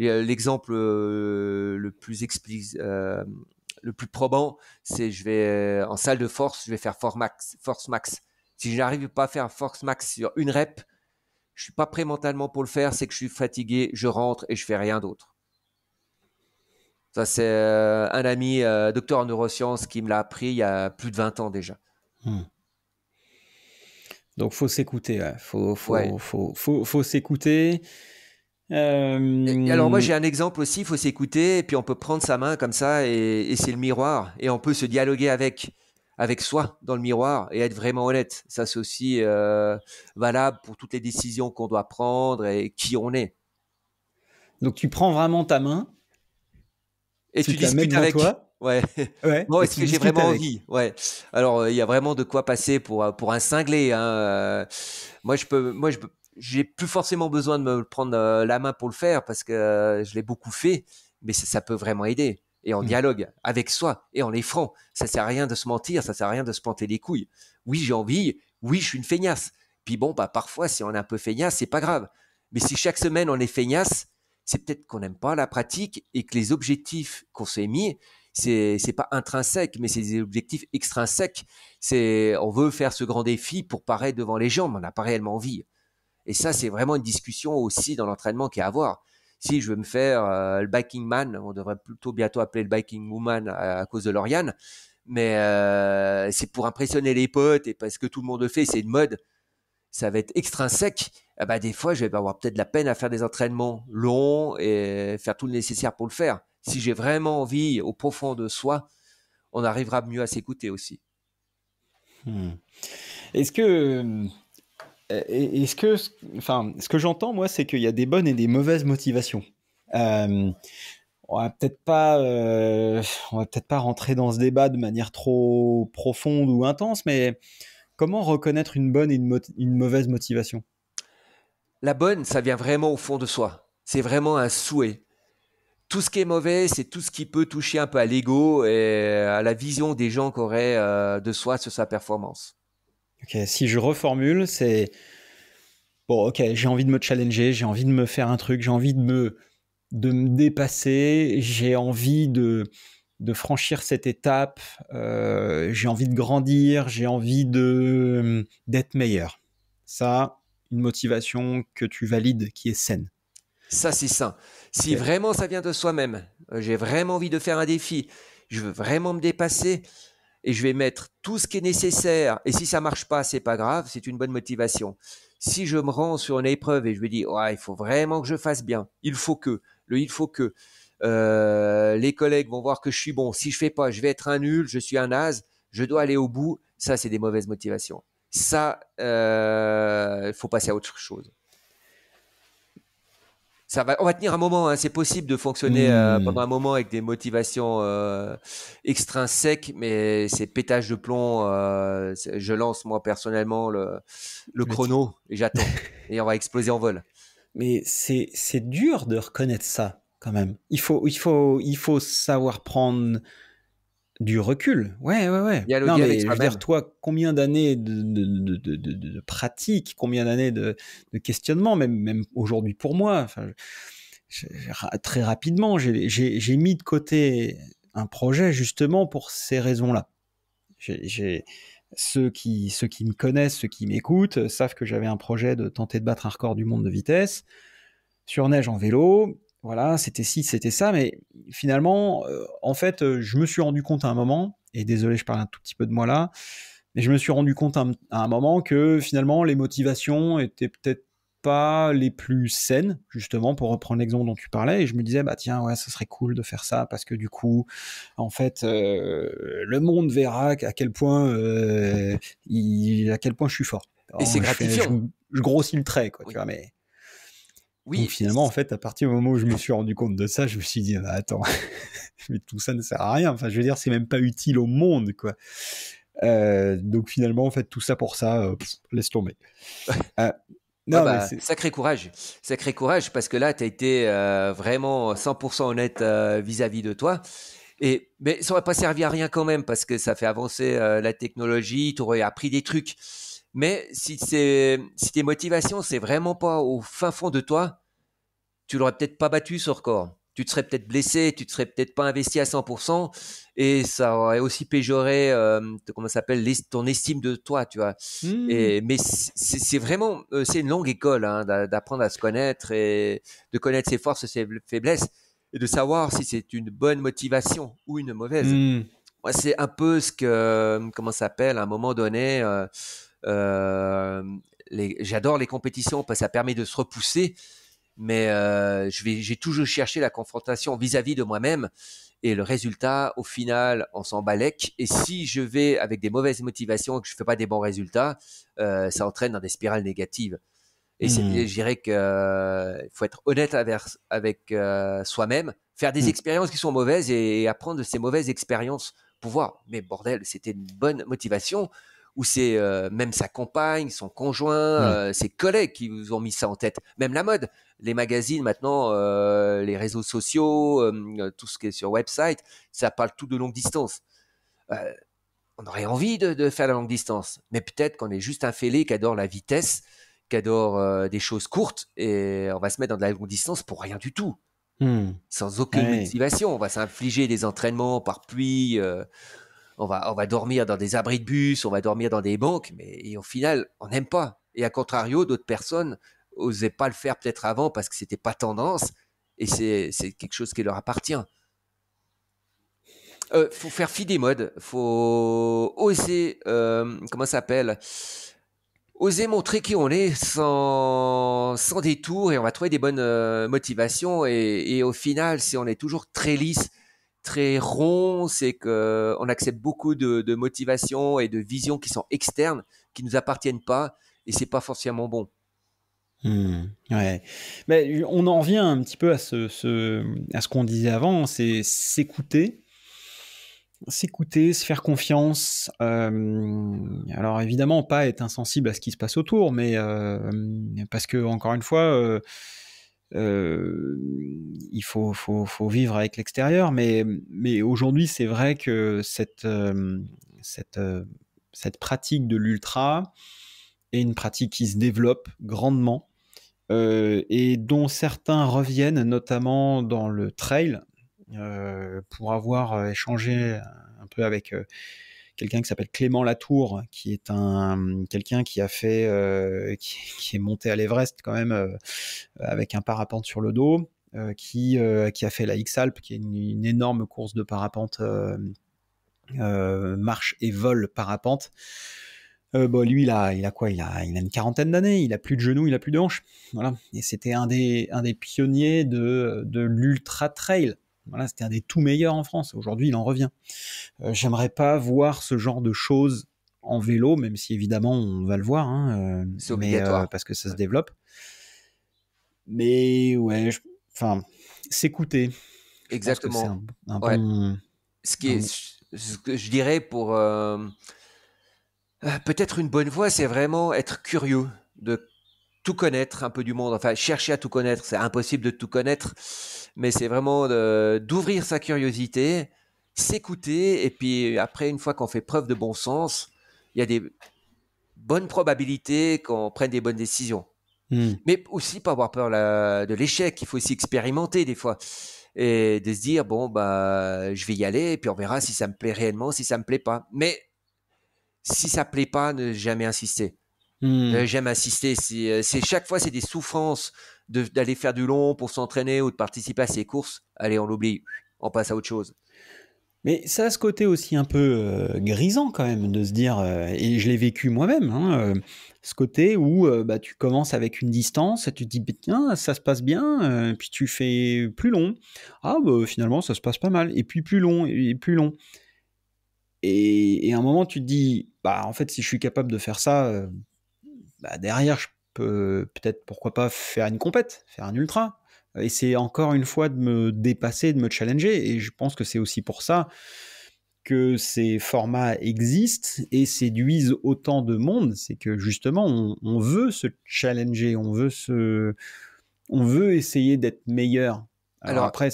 Euh, l'exemple le plus explicite, le plus probant, c'est je vais en salle de force, je vais faire force max. Force max. Si je n'arrive pas à faire force max sur une rep, je suis pas prêt mentalement pour le faire, c'est que je suis fatigué, je rentre et je fais rien d'autre. Ça c'est un ami docteur en neurosciences qui me l'a appris il y a plus de 20 ans déjà. Hmm. Donc faut s'écouter, Il faut faut, s'écouter. Alors moi euh, j'ai un exemple aussi, il faut s'écouter et puis on peut prendre sa main comme ça et, c'est le miroir et on peut se dialoguer avec avec soi dans le miroir et être vraiment honnête. Ça c'est aussi euh, valable pour toutes les décisions qu'on doit prendre et qui on est. Donc tu prends vraiment ta main et tu, tu discutes avec toi Ouais. est-ce que j'ai vraiment envie Ouais. Alors, euh, il y a vraiment de quoi passer pour, euh, pour un cinglé. Hein, euh. Moi, je peux, moi, j'ai plus forcément besoin de me prendre la main pour le faire parce que je l'ai beaucoup fait, mais ça, peut vraiment aider. Et en mmh. dialogue avec soi et en les francs. ça sert à rien de se mentir, ça sert à rien de se planter les couilles. Oui, j'ai envie. Oui, je suis une feignasse. Puis bon, bah parfois, si on est un peu feignasse, c'est pas grave. Mais si chaque semaine on est feignasse, c'est peut-être qu'on n'aime pas la pratique et que les objectifs qu'on s'est mis, c'est c'est pas intrinsèque, mais c'est des objectifs extrinsèques. C'est on veut faire ce grand défi pour paraître devant les gens, mais on n'a pas réellement envie. Et ça, c'est vraiment une discussion aussi dans l'entraînement qui est à avoir. Si je veux me faire euh, le biking man, on devrait plutôt bientôt appeler le biking woman euh, à, cause de Lauriane, mais euh, c'est pour impressionner les potes et parce que tout le monde le fait, c'est une mode. Ça va être extrinsèque. Eh ben, des fois, je vais avoir peut-être la peine à faire des entraînements longs et faire tout le nécessaire pour le faire si j'ai vraiment envie au profond de soi, on arrivera mieux à s'écouter aussi. Hmm. Est-ce que euh, est-ce que, enfin, ce que j'entends moi, c'est qu'il y a des bonnes et des mauvaises motivations. Euh, on va peut-être pas, euh, on va peut-être pas rentrer dans ce débat de manière trop profonde ou intense, mais comment reconnaître une bonne et une mauvaise motivation La bonne, ça vient vraiment au fond de soi. C'est vraiment un souhait tout ce qui est mauvais, c'est tout ce qui peut toucher un peu à l'ego et à la vision des gens qu'aurait euh, de soi sur sa performance. si je reformule, c'est bon, ok, j'ai envie de me challenger, j'ai envie de me faire un truc, j'ai envie de me, de me dépasser, j'ai envie de, franchir cette étape, euh, j'ai envie de grandir, j'ai envie de d'être meilleur. Ça, une motivation que tu valides, qui est saine. Ça, c'est sain. Si vraiment ça vient de soi-même, euh, j'ai vraiment envie de faire un défi, je veux vraiment me dépasser et je vais mettre tout ce qui est nécessaire. Et si ça marche pas, c'est pas grave, c'est une bonne motivation. Si je me rends sur une épreuve et je me dis, il faut vraiment que je fasse bien, il faut que, le il faut que, euh, les collègues vont voir que je suis bon. Si je fais pas, je vais être un nul, je suis un naze, je dois aller au bout. Ça, c'est des mauvaises motivations. Ça, il euh, faut passer à autre chose on va tenir un moment. Hein. c'est possible de fonctionner euh, mmh. pendant un moment avec des motivations euh, extrinsèques, mais c'est pétage de plomb. Euh, je lance moi personnellement le, chrono et j'attends. et on va exploser en vol. Mais c'est dur de reconnaître ça quand même. Il faut il faut il faut savoir prendre du recul, ouais, ouais, ouais. non, mais, toi, combien d'années de, de, pratique, combien d'années de, questionnement, même, même aujourd'hui pour moi. très rapidement, j'ai mis de côté un projet justement pour ces raisons-là. J'ai ceux qui, ceux qui me connaissent, ceux qui m'écoutent, savent que j'avais un projet de tenter de battre un record du monde de vitesse sur neige en vélo voilà, c'était ci, c'était ça, mais finalement, euh, en fait, euh, je me suis rendu compte à un moment, et désolé, je parle un tout petit peu de moi là, mais je me suis rendu compte à un, moment que finalement, les motivations étaient peut-être pas les plus saines, justement, pour reprendre l'exemple dont tu parlais, et je me disais, bah tiens, ouais, ça serait cool de faire ça, parce que du coup, en fait, euh, le monde verra à quel point, à quel point je suis fort. et oh, c'est gratifiant. Je, grossis le trait, quoi, tu vois, mais oui. Donc finalement, en fait, à partir du moment où je me suis rendu compte de ça, je me suis dit, «Ah, attends, mais tout ça ne sert à rien. Enfin, je veux dire, c'est même pas utile au monde, quoi. Euh, donc finalement, en fait, tout ça pour ça, euh, laisse tomber. Euh, non, ah bah, sacré courage, sacré courage, parce que là, tu as été vraiment 100% honnête vis-à-vis de toi. Et, mais ça n'aurait pas servi à rien quand même, parce que ça fait avancer la technologie, tu aurais appris des trucs. Mais si, si tes motivations, c'est vraiment pas au fin fond de toi, tu l'aurais peut-être pas battu ce record. Tu te serais peut-être blessé, tu te serais peut-être pas investi à 100%, et ça aurait aussi péjoré, euh, comment s'appelle, ton estime de toi, tu vois. Mmh. Et, mais c'est vraiment, euh, c'est une longue école hein, d'apprendre à se connaître et de connaître ses forces, ses faiblesses, et de savoir si c'est une bonne motivation ou une mauvaise. Mmh. Moi C'est un peu ce que, euh, comment s'appelle, à un moment donné. Euh, j'adore les compétitions parce que ça permet de se repousser, mais euh, j'ai toujours cherché la confrontation vis-à-vis de moi-même. Et le résultat, au final, on s'en balèque. Et si je vais avec des mauvaises motivations et que je ne fais pas des bons résultats, euh, ça entraîne dans des spirales négatives. Et mmh. je dirais qu'il faut être honnête avec, avec soi-même, faire des mmh. expériences qui sont mauvaises et, et, apprendre de ces mauvaises expériences pour voir, mais bordel, c'était une bonne motivation, ou c'est euh, même sa compagne, son conjoint, euh, ses collègues qui vous ont mis ça en tête. Même la mode, les magazines maintenant, euh, les réseaux sociaux, tout ce qui est sur website, ça parle tout de longue distance. on aurait envie de, de, faire la longue distance, mais peut-être qu'on est juste un fêlé qui adore la vitesse, qui adore des choses courtes, et on va se mettre dans de la longue distance pour rien du tout. Hmm. Sans aucune motivation, on va s'infliger des entraînements par pluie on va, on va dormir dans des abris de bus, on va dormir dans des banques, mais au final, on n'aime pas. Et à contrario, d'autres personnes n'osaient pas le faire peut-être avant parce que c'était pas tendance, et c'est, quelque chose qui leur appartient. Euh, faut faire fi des modes, faut oser, euh, comment s'appelle Oser montrer qui on est sans, détour et on va trouver des bonnes euh, motivations. et, au final, si on est toujours très lisse, très rond, c'est que euh, on accepte beaucoup de, motivations et de visions qui sont externes, qui ne nous appartiennent pas, et c'est pas forcément bon. Mmh, mais on en revient un petit peu à ce, à ce qu'on disait avant, c'est s'écouter, s'écouter, se faire confiance. Euh, alors évidemment, pas être insensible à ce qui se passe autour, mais euh, parce que encore une fois, il faut, vivre avec l'extérieur, mais, aujourd'hui, c'est vrai que cette, pratique de l'ultra est une pratique qui se développe grandement. et dont certains reviennent, notamment dans le trail, pour avoir échangé un peu avec quelqu'un qui s'appelle Clément Latour, qui est un quelqu'un qui a fait, euh, qui, est monté à l'Everest quand même euh, avec un parapente sur le dos, euh, qui, qui a fait la x alpes qui est une, énorme course de parapente, marche et vol parapente. Bah, lui, il a, il a quoi il a, il a une quarantaine d'années, il a plus de genoux, il a plus de hanches. Voilà. Et c'était un des, un des pionniers de l'ultra trail c'était un des tout meilleurs en France. Aujourd'hui, il en revient. Euh, j'aimerais pas voir ce genre de choses en vélo, même si évidemment on va le voir. Hein, euh, euh, parce que ça se développe. Mais ouais, enfin, s'écouter. Exactement. Ce qui que je dirais pour peut-être une bonne voie, c'est vraiment être curieux de tout connaître un peu du monde. Enfin, chercher à tout connaître, c'est impossible de tout connaître, mais c'est vraiment d'ouvrir sa curiosité, s'écouter, et puis après, une fois qu'on fait preuve de bon sens, il y a des bonnes probabilités qu'on prenne des bonnes décisions. Hmm. Mais aussi pas avoir peur de l'échec, il faut aussi expérimenter des fois et de se dire bon bah je vais y aller et puis on verra si ça me plaît réellement, si ça me plaît pas. Mais si ça plaît pas, ne jamais insister. Hmm. Euh, j'aime assister. Euh, c'est chaque fois, c'est des souffrances d'aller faire du long pour s'entraîner ou de participer à ces courses. Allez, on l'oublie, on passe à autre chose. Mais ça a ce côté aussi un peu euh, grisant quand même de se dire, et je l'ai vécu moi-même, hein, ce côté où bah, tu commences avec une distance, et tu te dis, bah, tiens, ça se passe bien, puis tu fais plus long, ah bah, finalement ça se passe pas mal, et puis plus long, et plus long. Et, et, à un moment tu te dis, bah en fait si je suis capable de faire ça, bah, derrière, je peux peut-être, pourquoi pas, faire une compète, faire un ultra. Et c'est encore une fois de me dépasser, de me challenger. Et je pense que c'est aussi pour ça que ces formats existent et séduisent autant de monde. C'est que justement, on, veut se challenger, on veut, se, on veut essayer d'être meilleur. Alors, Alors après,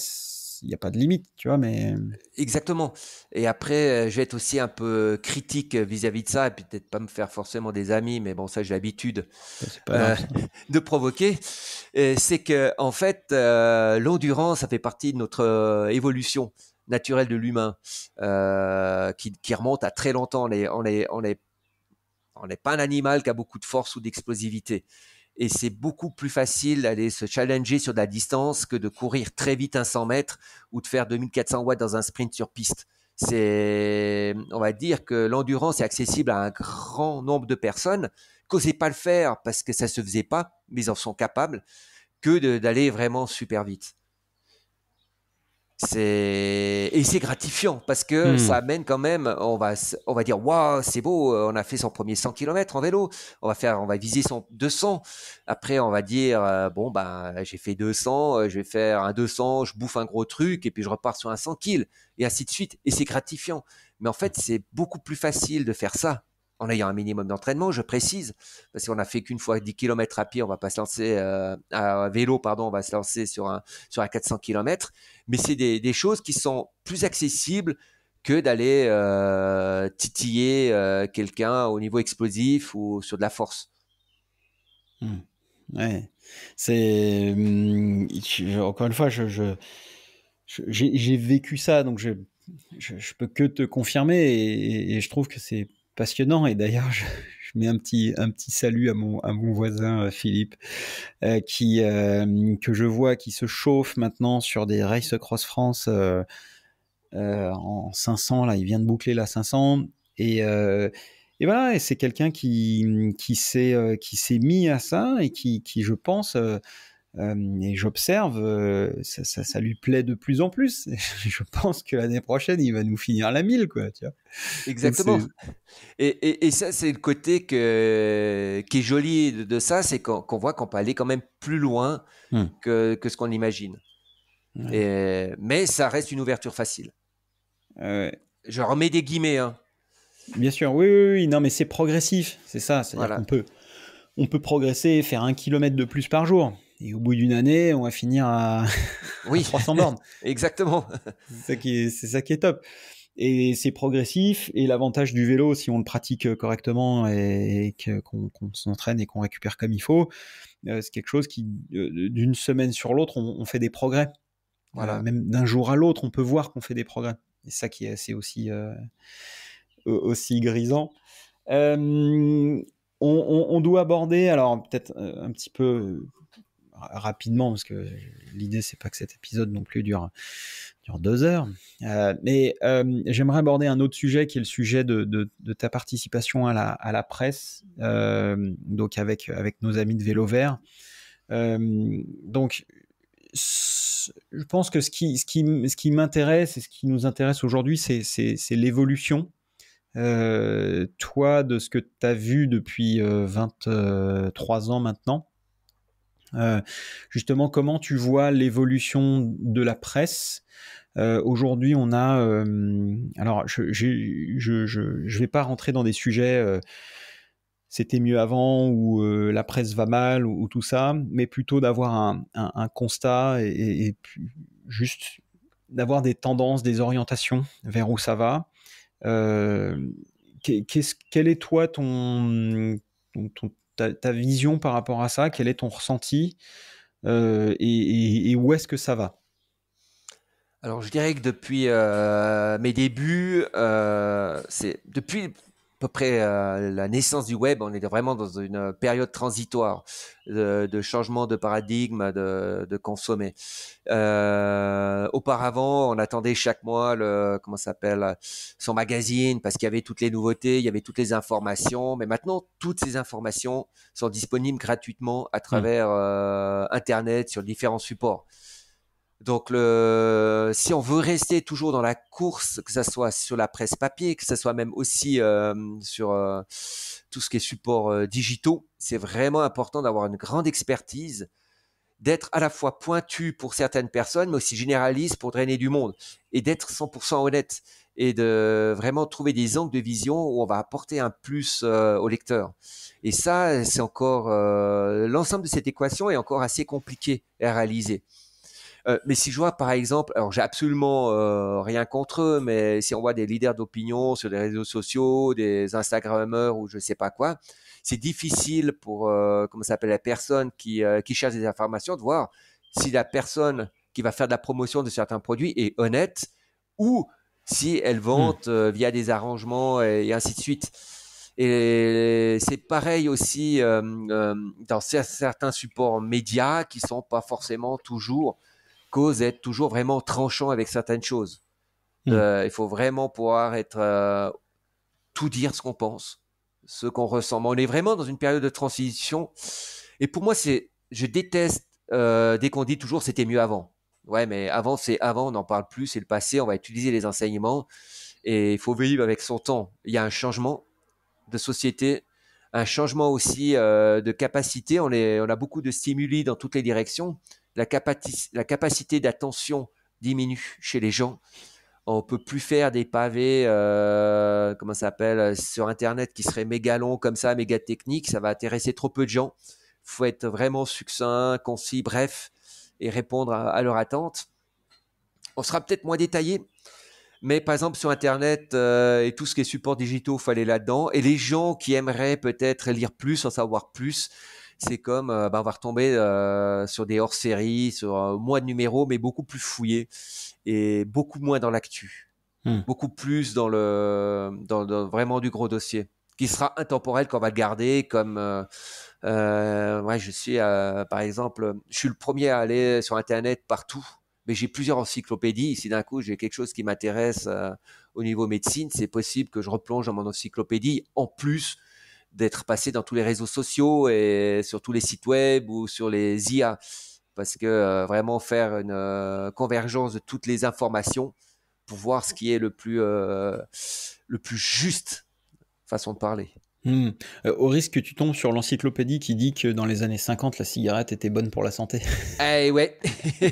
il n'y a pas de limite, tu vois, mais. Exactement. Et après, euh, je vais être aussi un peu critique vis-à-vis de ça, et peut-être pas me faire forcément des amis, mais bon, ça, j'ai l'habitude euh, de provoquer. C'est que, en fait, euh, l'endurance, ça fait partie de notre évolution naturelle de l'humain, qui, remonte à très longtemps. On n'est on on est, on pas un animal qui a beaucoup de force ou d'explosivité et c'est beaucoup plus facile d'aller se challenger sur de la distance que de courir très vite un 100 mètres ou de faire 2400 watts dans un sprint sur piste. C'est, on va dire que l'endurance est accessible à un grand nombre de personnes qu'osaient pas le faire parce que ça se faisait pas, mais ils en sont capables, que d'aller vraiment super vite c'est et c'est gratifiant parce que hmm. ça amène quand même on va on va dire waouh c'est beau on a fait son premier 100 km en vélo on va faire on va viser son 200 après on va dire euh, bon ben j'ai fait 200 euh, je vais faire un 200 je bouffe un gros truc et puis je repars sur un 100 kg et ainsi de suite et c'est gratifiant mais en fait c'est beaucoup plus facile de faire ça en ayant un minimum d'entraînement, je précise, parce qu'on n'a fait qu'une fois 10 km à pied, on va pas se lancer euh, à vélo, pardon, on va se lancer sur un, sur 400 km, mais c'est des, choses qui sont plus accessibles que d'aller euh, titiller euh, quelqu'un au niveau explosif ou sur de la force. Hmm. c'est hmm, encore une fois, je, j'ai, vécu ça, donc je, je, peux que te confirmer et je trouve que c'est passionnant. Et d'ailleurs, je, mets un petit, un petit salut à mon, à mon voisin euh, Philippe, euh, qui, euh, que je vois qui se chauffe maintenant sur des Race Cross France en 500. Là, il vient de boucler la 500. Et, et voilà, c'est quelqu'un qui, qui s'est mis à ça et qui, qui je pense, euh, et j'observe, euh, ça, lui plaît de plus en plus. je pense que l'année prochaine, il va nous finir la mille, quoi. Exactement. Et, ça, c'est le côté qui est joli de, ça, c'est qu'on voit qu'on peut aller quand même plus loin hmm. que, ce qu'on imagine. mais ça reste une ouverture facile. Ah je remets des guillemets. Hein. Bien sûr, oui, oui, Non, mais c'est progressif, c'est ça. C'est-à-dire qu'on peut, on peut progresser, faire un kilomètre de plus par jour. Et au bout d'une année, on va finir à, oui. 300 bornes. Exactement. C'est ça, qui est, ça qui est top. Et c'est progressif. Et l'avantage du vélo, si on le pratique correctement et, qu'on s'entraîne et qu'on récupère comme il faut, euh, c'est quelque chose qui, euh, d'une semaine sur l'autre, on, fait des progrès. Voilà. Euh, même d'un jour à l'autre, on peut voir qu'on fait des progrès. Et ça qui est assez aussi, aussi grisant. On, on, doit aborder, alors peut-être un petit peu rapidement, parce que l'idée, c'est pas que cet épisode non plus dure, dure deux heures. Euh, mais euh, j'aimerais aborder un autre sujet qui est le sujet de, de, ta participation à la, à la presse, euh, donc avec, avec nos amis de Vélo Vert. donc, je pense que ce qui, ce qui, ce qui m'intéresse et ce qui nous intéresse aujourd'hui, c'est l'évolution toi, de ce que tu as vu depuis 23 ans maintenant, euh, justement, comment tu vois l'évolution de la presse euh, Aujourd'hui, on a. Euh, alors, je vais pas rentrer dans des sujets. c'était mieux avant ou la presse va mal ou, tout ça, mais plutôt d'avoir un, constat et, juste d'avoir des tendances, des orientations vers où ça va. quel est toi ton, ton ta, vision par rapport à ça, quel est ton ressenti euh, et, où est-ce que ça va Alors je dirais que depuis euh, mes débuts, euh, c'est depuis à peu près euh, la naissance du web, on est vraiment dans une euh, période transitoire de, changement de paradigme, de, consommer. Euh, auparavant, on attendait chaque mois le comment s'appelle son magazine parce qu'il y avait toutes les nouveautés, il y avait toutes les informations. Mais maintenant, toutes ces informations sont disponibles gratuitement à mmh. travers Internet sur différents supports. Donc, si on veut rester toujours dans la course, que ce soit sur la presse papier, que ce soit même aussi euh, sur euh, tout ce qui est support euh, digitaux, c'est vraiment important d'avoir une grande expertise, d'être à la fois pointu pour certaines personnes, mais aussi généraliste pour drainer du monde, et d'être 100% honnête et de vraiment trouver des angles de vision où on va apporter un plus au lecteur. Et ça, c'est encore l'ensemble de cette équation est encore assez compliqué à réaliser. Euh, mais si je vois par exemple, alors j'ai absolument euh, rien contre eux, mais si on voit des leaders d'opinion sur les réseaux sociaux, des Instagrammeurs ou je ne sais pas quoi, c'est difficile pour euh, comment s'appelle la personne qui cherche des informations de voir si la personne qui va faire de la promotion de certains produits est honnête ou si elle hmm. vante via des arrangements et, ainsi de suite. Et c'est pareil aussi dans certains supports médias qui sont pas forcément toujours cause être toujours vraiment tranchant avec certaines choses. Mm. Euh, il faut vraiment pouvoir être euh, tout dire ce qu'on pense, ce qu'on ressent. on est vraiment dans une période de transition. Et pour moi, c'est, je déteste euh, dès qu'on dit toujours c'était mieux avant. Ouais, mais avant c'est avant, on n'en parle plus, c'est le passé. On va utiliser les enseignements et il faut vivre avec son temps. Il y a un changement de société, un changement aussi de capacité. On, est, on a beaucoup de stimuli dans toutes les directions la, la capacité d'attention diminue chez les gens. On peut plus faire des pavés, euh, comment s'appelle, sur Internet qui seraient méga longs comme ça, méga techniques. Ça va intéresser trop peu de gens. Faut être vraiment succinct, concis, bref, et répondre à, leur attente. On sera peut-être moins détaillé, mais par exemple sur Internet euh, et tout ce qui est support digitaux, fallait là-dedans. Et les gens qui aimeraient peut-être lire plus, en savoir plus, c'est comme euh, bah, on va retomber euh, sur des hors-séries, sur euh, moins de numéros, mais beaucoup plus fouillés et beaucoup moins dans l'actu, hmm. beaucoup plus dans le dans, vraiment du gros dossier qui sera intemporel qu'on va le garder comme ouais, je suis par exemple je suis le premier à aller sur internet partout mais j'ai plusieurs encyclopédies si d'un coup j'ai quelque chose qui m'intéresse au niveau médecine c'est possible que je replonge dans mon encyclopédie en plus d'être passé dans tous les réseaux sociaux et sur tous les sites web ou sur les IA. Parce que euh, vraiment faire une euh, convergence de toutes les informations pour voir ce qui est le plus, euh, le plus juste façon de parler. Hmm. au risque que tu tombes sur l'encyclopédie qui dit que dans les années 50, la cigarette était bonne pour la santé. Eh ouais.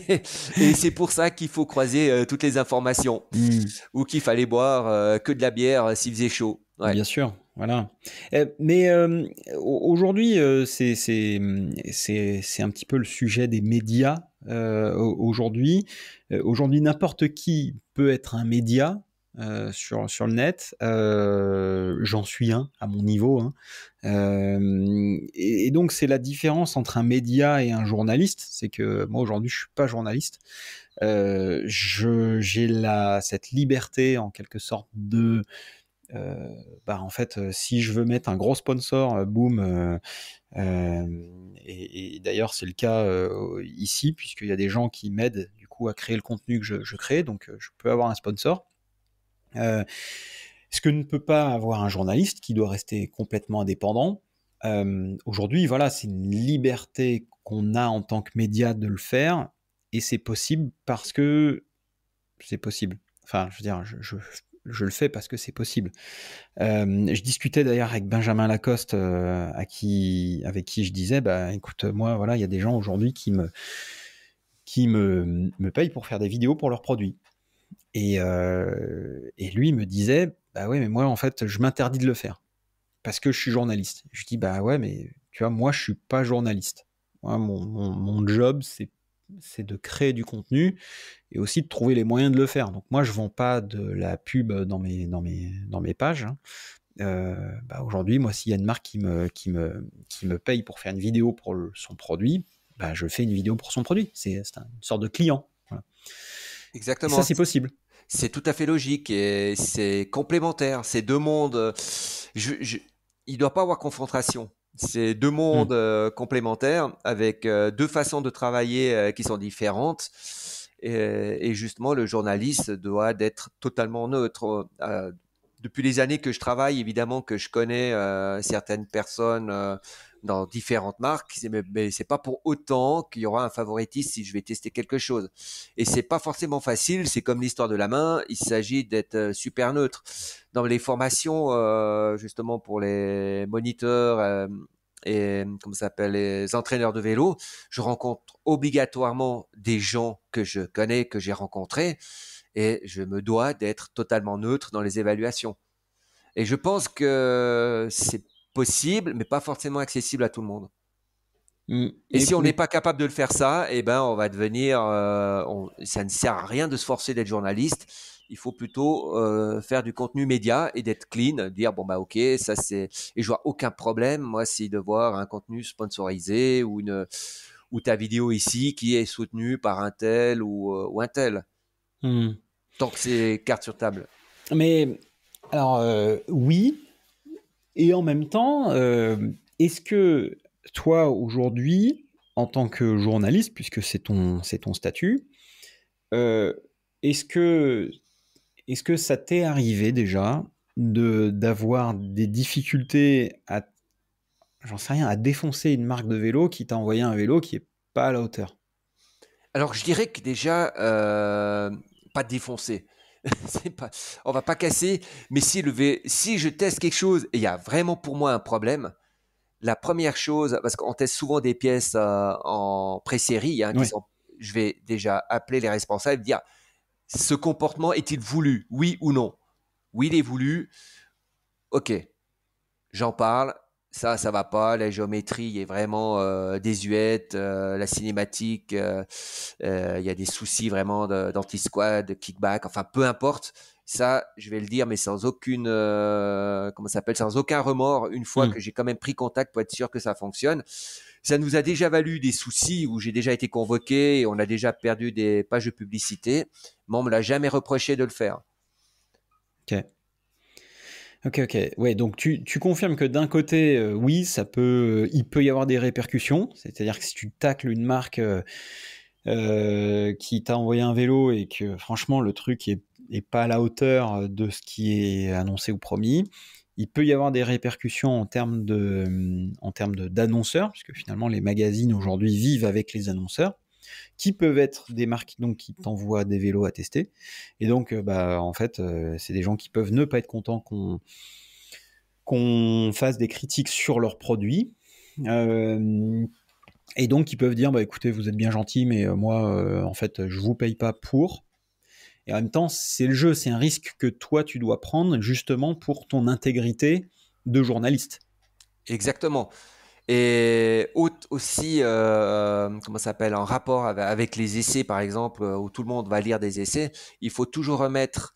et c'est pour ça qu'il faut croiser toutes les informations. Hmm. Ou qu'il fallait boire que de la bière s'il faisait chaud. Bien sûr. Voilà. Euh, mais euh, aujourd'hui, euh, c'est un petit peu le sujet des médias. aujourd'hui, aujourd'hui, n'importe qui peut être un média. sur, sur le net, j'en suis un à mon niveau. Hein. Et, donc c'est la différence entre un média et un journaliste, c'est que moi aujourd'hui je suis pas journaliste. j'ai cette liberté en quelque sorte de euh, bah en fait, euh, si je veux mettre un gros sponsor, euh, boum, et, d'ailleurs c'est le cas ici, puisqu'il y a des gens qui m'aident du coup à créer le contenu que je, crée, donc je peux avoir un sponsor. ce que ne peut pas avoir un journaliste qui doit rester complètement indépendant. Aujourd'hui, voilà, c'est une liberté qu'on a en tant que média de le faire, et c'est possible parce que c'est possible. Enfin, je veux dire, je, je je le fais parce que c'est possible. je discutais d'ailleurs avec Benjamin Lacoste, à qui, avec qui je disais, bah écoute, moi voilà, il y a des gens aujourd'hui qui me qui payent pour faire des vidéos pour leurs produits. Et, lui me disait, bah ouais, mais moi en fait, je m'interdis de le faire parce que je suis journaliste. Je dis, bah ouais, mais tu vois, moi je suis pas journaliste. mon job, c'est c'est de créer du contenu et aussi de trouver les moyens de le faire. Donc moi, je vends pas de la pub dans mes, dans mes, pages. Hein. Euh, bah, aujourd'hui, moi, s'il y a une marque qui me, qui, paye pour faire une vidéo pour son produit, bah, je fais une vidéo pour son produit. C'est une sorte de client. Exactement. ça, c'est possible. C'est tout à fait logique et c'est complémentaire. Ces deux mondes, il ne doit pas y avoir confrontation. C'est deux hmm. mondes euh, complémentaires avec euh, deux façons de travailler euh, qui sont différentes. Et, et, justement, le journaliste doit être totalement neutre. depuis les années que je travaille, évidemment que je connais certaines personnes dans différentes marques, mais c'est pas pour autant qu'il y aura un favoritisme si je vais tester quelque chose. Et c'est pas forcément facile. C'est comme l'histoire de la main. Il s'agit d'être euh, super neutre. Dans les formations, euh, justement pour les moniteurs. Euh, et comme s'appelle les entraîneurs de vélo, je rencontre obligatoirement des gens que je connais, que j'ai rencontrés, et je me dois d'être totalement neutre dans les évaluations. Et je pense que c'est possible, mais pas forcément accessible à tout le monde. Mm. Et, si on n'est pas capable de le faire ça, eh ben on va devenir, euh, ça ne sert à rien de se forcer d'être journaliste. Il faut plutôt euh, faire du contenu média et d'être clean, dire bon bah ok ça c'est et je vois aucun problème moi si de voir un contenu sponsorisé ou une ou ta vidéo ici qui est soutenue par un tel ou, euh, un tel. Mm. Tant que c'est carte sur table. Mais alors oui, et en même temps, euh, est-ce que toi, aujourd'hui, en tant que journaliste, puisque c'est ton, ton statut, euh, est-ce que, est que ça t'est arrivé déjà d'avoir des difficultés à, j'en sais rien, à défoncer une marque de vélo qui t'a envoyé un vélo qui n'est pas à la hauteur Alors, je dirais que déjà, euh, pas défoncer. c'est pas, on va pas casser, mais si, je teste quelque chose il y a vraiment pour moi un problème, la première chose, parce qu'on teste souvent des pièces euh, en pré-série, hein, je vais déjà appeler les responsables et dire ce comportement est-il voulu, oui ou non Oui, il est voulu. Ok, j'en parle, ça, ça va pas, la géométrie est vraiment euh, désuète, euh, la cinématique, euh, il y a des soucis vraiment d'anti-squad, de, kickback, enfin peu importe. Ça, je vais le dire, mais sans aucune, comment s'appelle, sans aucun remords, une fois hmm. que j'ai quand même pris contact pour être sûr que ça fonctionne. Ça nous a déjà valu des soucis où j'ai déjà été convoqué, et on a déjà perdu des pages de publicité, mais on me l'a jamais reproché de le faire. Okay. Ok, ok. Ouais, donc tu, confirmes que d'un côté, euh, oui, ça peut, euh, il peut y avoir des répercussions. C'est-à-dire que si tu tacles une marque euh, qui t'a envoyé un vélo et que franchement le truc est, pas à la hauteur de ce qui est annoncé ou promis, il peut y avoir des répercussions en termes en termes d'annonceurs, puisque finalement les magazines aujourd'hui vivent avec les annonceurs qui peuvent être des marques qui t'envoient des vélos à tester. Et donc, euh, bah, en fait, euh, c'est des gens qui peuvent ne pas être contents qu'on qu'on fasse des critiques sur leurs produits. Euh, et donc, ils peuvent dire, bah, écoutez, vous êtes bien gentil, mais moi, en fait, je vous paye pas pour. Et en même temps, c'est le jeu, c'est un risque que toi, tu dois prendre justement pour ton intégrité de journaliste. Exactement et aussi euh, comment s'appelle en rapport avec, les essais par exemple euh, où tout le monde va lire des essais il faut toujours remettre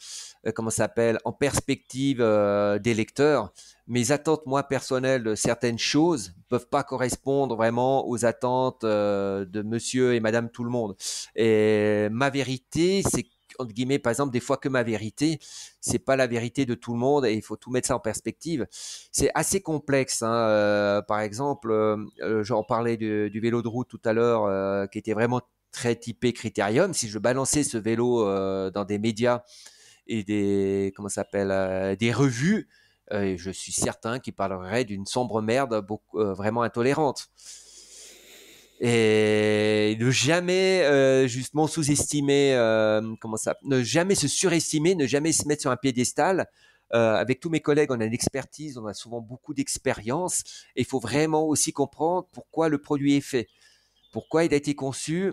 euh, comment s'appelle en perspective euh, des lecteurs mes attentes moi personnelles de certaines choses peuvent pas correspondre vraiment aux attentes de monsieur et madame tout le monde et ma vérité c'est entre guillemets, par exemple, des fois que ma vérité. C'est pas la vérité de tout le monde et il faut tout mettre ça en perspective. C'est assez complexe. Hein, euh, par exemple, euh, euh, j'en parlais du, vélo de route tout à l'heure, qui était vraiment très typé critérium. Si je balançais ce vélo dans des médias et des comment s'appelle des revues, je suis certain qu'il parlerait d'une sombre merde vraiment intolérante et ne jamais euh, justement sous-estimer euh, comment ça ne jamais se surestimer ne jamais se mettre sur un piédestal euh, avec tous mes collègues on a une expertise on a souvent beaucoup d'expérience et il faut vraiment aussi comprendre pourquoi le produit est fait pourquoi il a été conçu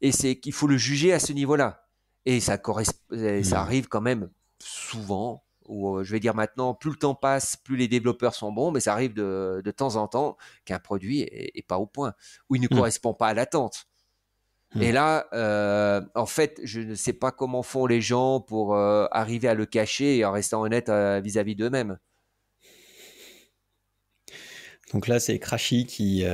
et c'est qu'il faut le juger à ce niveau là et ça ça mmh. arrive quand même souvent où euh, je vais dire maintenant, plus le temps passe, plus les développeurs sont bons, mais ça arrive de, temps en temps qu'un produit est, pas au point, ou il ne hmm. correspond pas à l'attente. Hmm. Et là, euh, en fait, je ne sais pas comment font les gens pour euh, arriver à le cacher et en restant honnête vis-à-vis d'eux-mêmes. Donc là, c'est Crashy qui,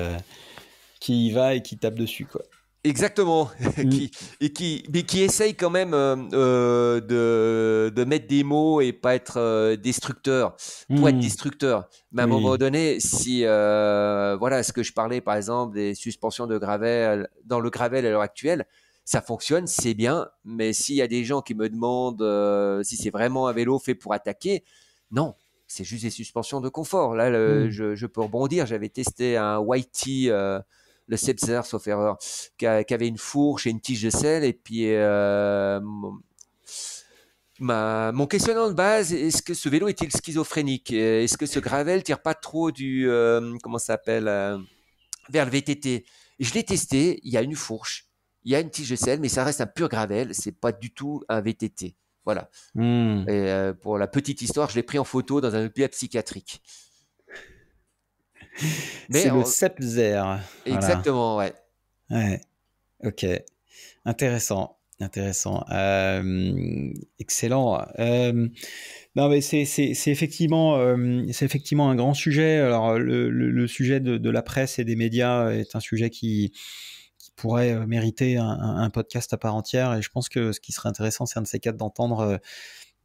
qui y va et qui tape dessus, quoi. Exactement, mm. qui, et qui, mais qui essaye quand même euh, euh, de, de, mettre des mots et pas être euh, destructeur, pour être mm. destructeur. Mais à un moment donné, si voilà ce que je parlais par exemple des suspensions de gravel dans le gravel à l'heure actuelle, ça fonctionne, c'est bien. Mais s'il y a des gens qui me demandent si c'est vraiment un vélo fait pour attaquer, non, c'est juste des suspensions de confort. Là, mm. je, je, peux rebondir. J'avais testé un Whitey le Sebzer, sauf erreur, qui, avait une fourche et une tige de sel. Et puis, euh, mon questionnement de base, est-ce que ce vélo est-il schizophrénique Est-ce que ce gravel tire pas trop du, euh, comment s'appelle, euh, vers le VTT Je l'ai testé, il y a une fourche, il y a une tige de sel, mais ça reste un pur gravel, c'est pas du tout un VTT. Voilà. Hmm. Et pour la petite histoire, je l'ai pris en photo dans un hôpital psychiatrique. C'est on... le Sepzer. Exactement, ouais. Ouais. Ok. Intéressant. Intéressant. Euh, excellent. Euh, non, mais c'est, effectivement, euh, c'est effectivement un grand sujet. Alors, le, sujet de, la presse et des médias est un sujet qui, pourrait mériter un, un, podcast à part entière. Et je pense que ce qui serait intéressant, c'est un de ces quatre d'entendre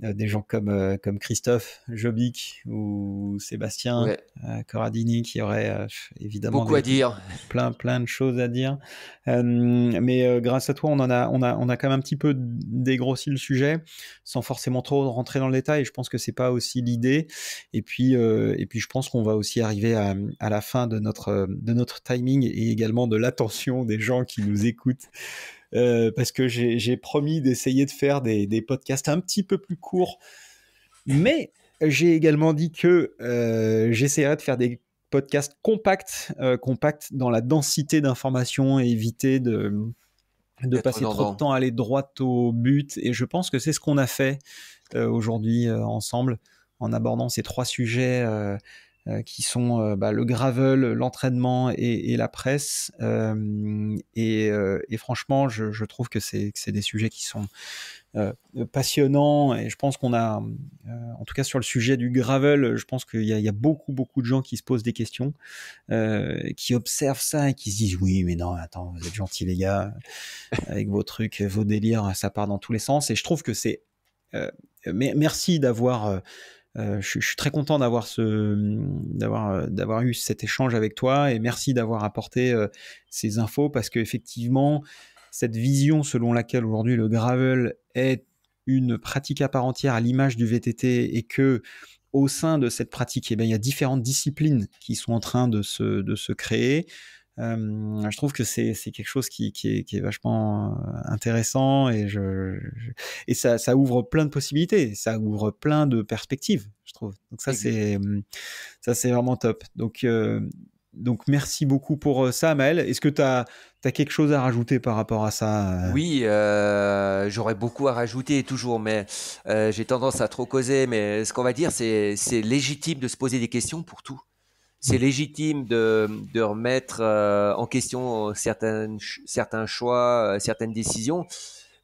euh, des gens comme, euh, comme Christophe Jobic ou Sébastien Coradini euh, Corradini qui auraient évidemment beaucoup à dire, plein plein de choses à dire. mais grâce à toi, on en a on a on a quand même un petit peu dégrossi le sujet sans forcément trop rentrer dans le détail. Je pense que c'est pas aussi l'idée. Et puis et puis je pense qu'on va aussi arriver à, à, la fin de notre de notre timing et également de l'attention des gens qui nous écoutent. Euh, parce que j'ai promis d'essayer de faire des, podcasts un petit peu plus courts. Mais j'ai également dit que euh, de faire des podcasts compacts, euh, compacts dans la densité d'informations et éviter de passer trop de temps à aller droit au but. Et je pense que c'est ce qu'on a fait euh, aujourd'hui ensemble en abordant ces trois sujets euh, euh, qui sont euh, bah, le gravel, l'entraînement et, et, la presse. Euh, et, et, franchement, je, je trouve que c'est des sujets qui sont passionnants. Et je pense qu'on a, en tout cas sur le sujet du gravel, je pense qu'il y, y, a beaucoup, beaucoup de gens qui se posent des questions, qui observent ça et qui se disent oui, mais non, attends, vous êtes gentils les gars, avec vos trucs, vos délires, ça part dans tous les sens. Et je trouve que c'est... Euh, mais merci d'avoir euh, je, suis très content euh, d'avoir eu cet échange avec toi et merci d'avoir apporté euh, ces infos parce qu'effectivement, cette vision selon laquelle aujourd'hui le gravel est une pratique à part entière à l'image du VTT et que au sein de cette pratique, eh ben, il y a différentes disciplines qui sont en train de se créer je trouve que c'est quelque chose qui, est, vachement euh, intéressant et, je, ça, ouvre plein de possibilités, ça ouvre plein de perspectives, je trouve. Donc ça c'est mmh, ça c'est vraiment top. Donc euh, donc merci beaucoup pour euh, ça, Maël. Est-ce que tu as, as, quelque chose à rajouter par rapport à ça Oui, j'aurais beaucoup à rajouter toujours, mais j'ai tendance à trop causer. Mais ce qu'on va dire, c'est légitime de se poser des questions pour tout c'est légitime de, remettre euh, en question euh, certains certains choix, euh, certaines décisions,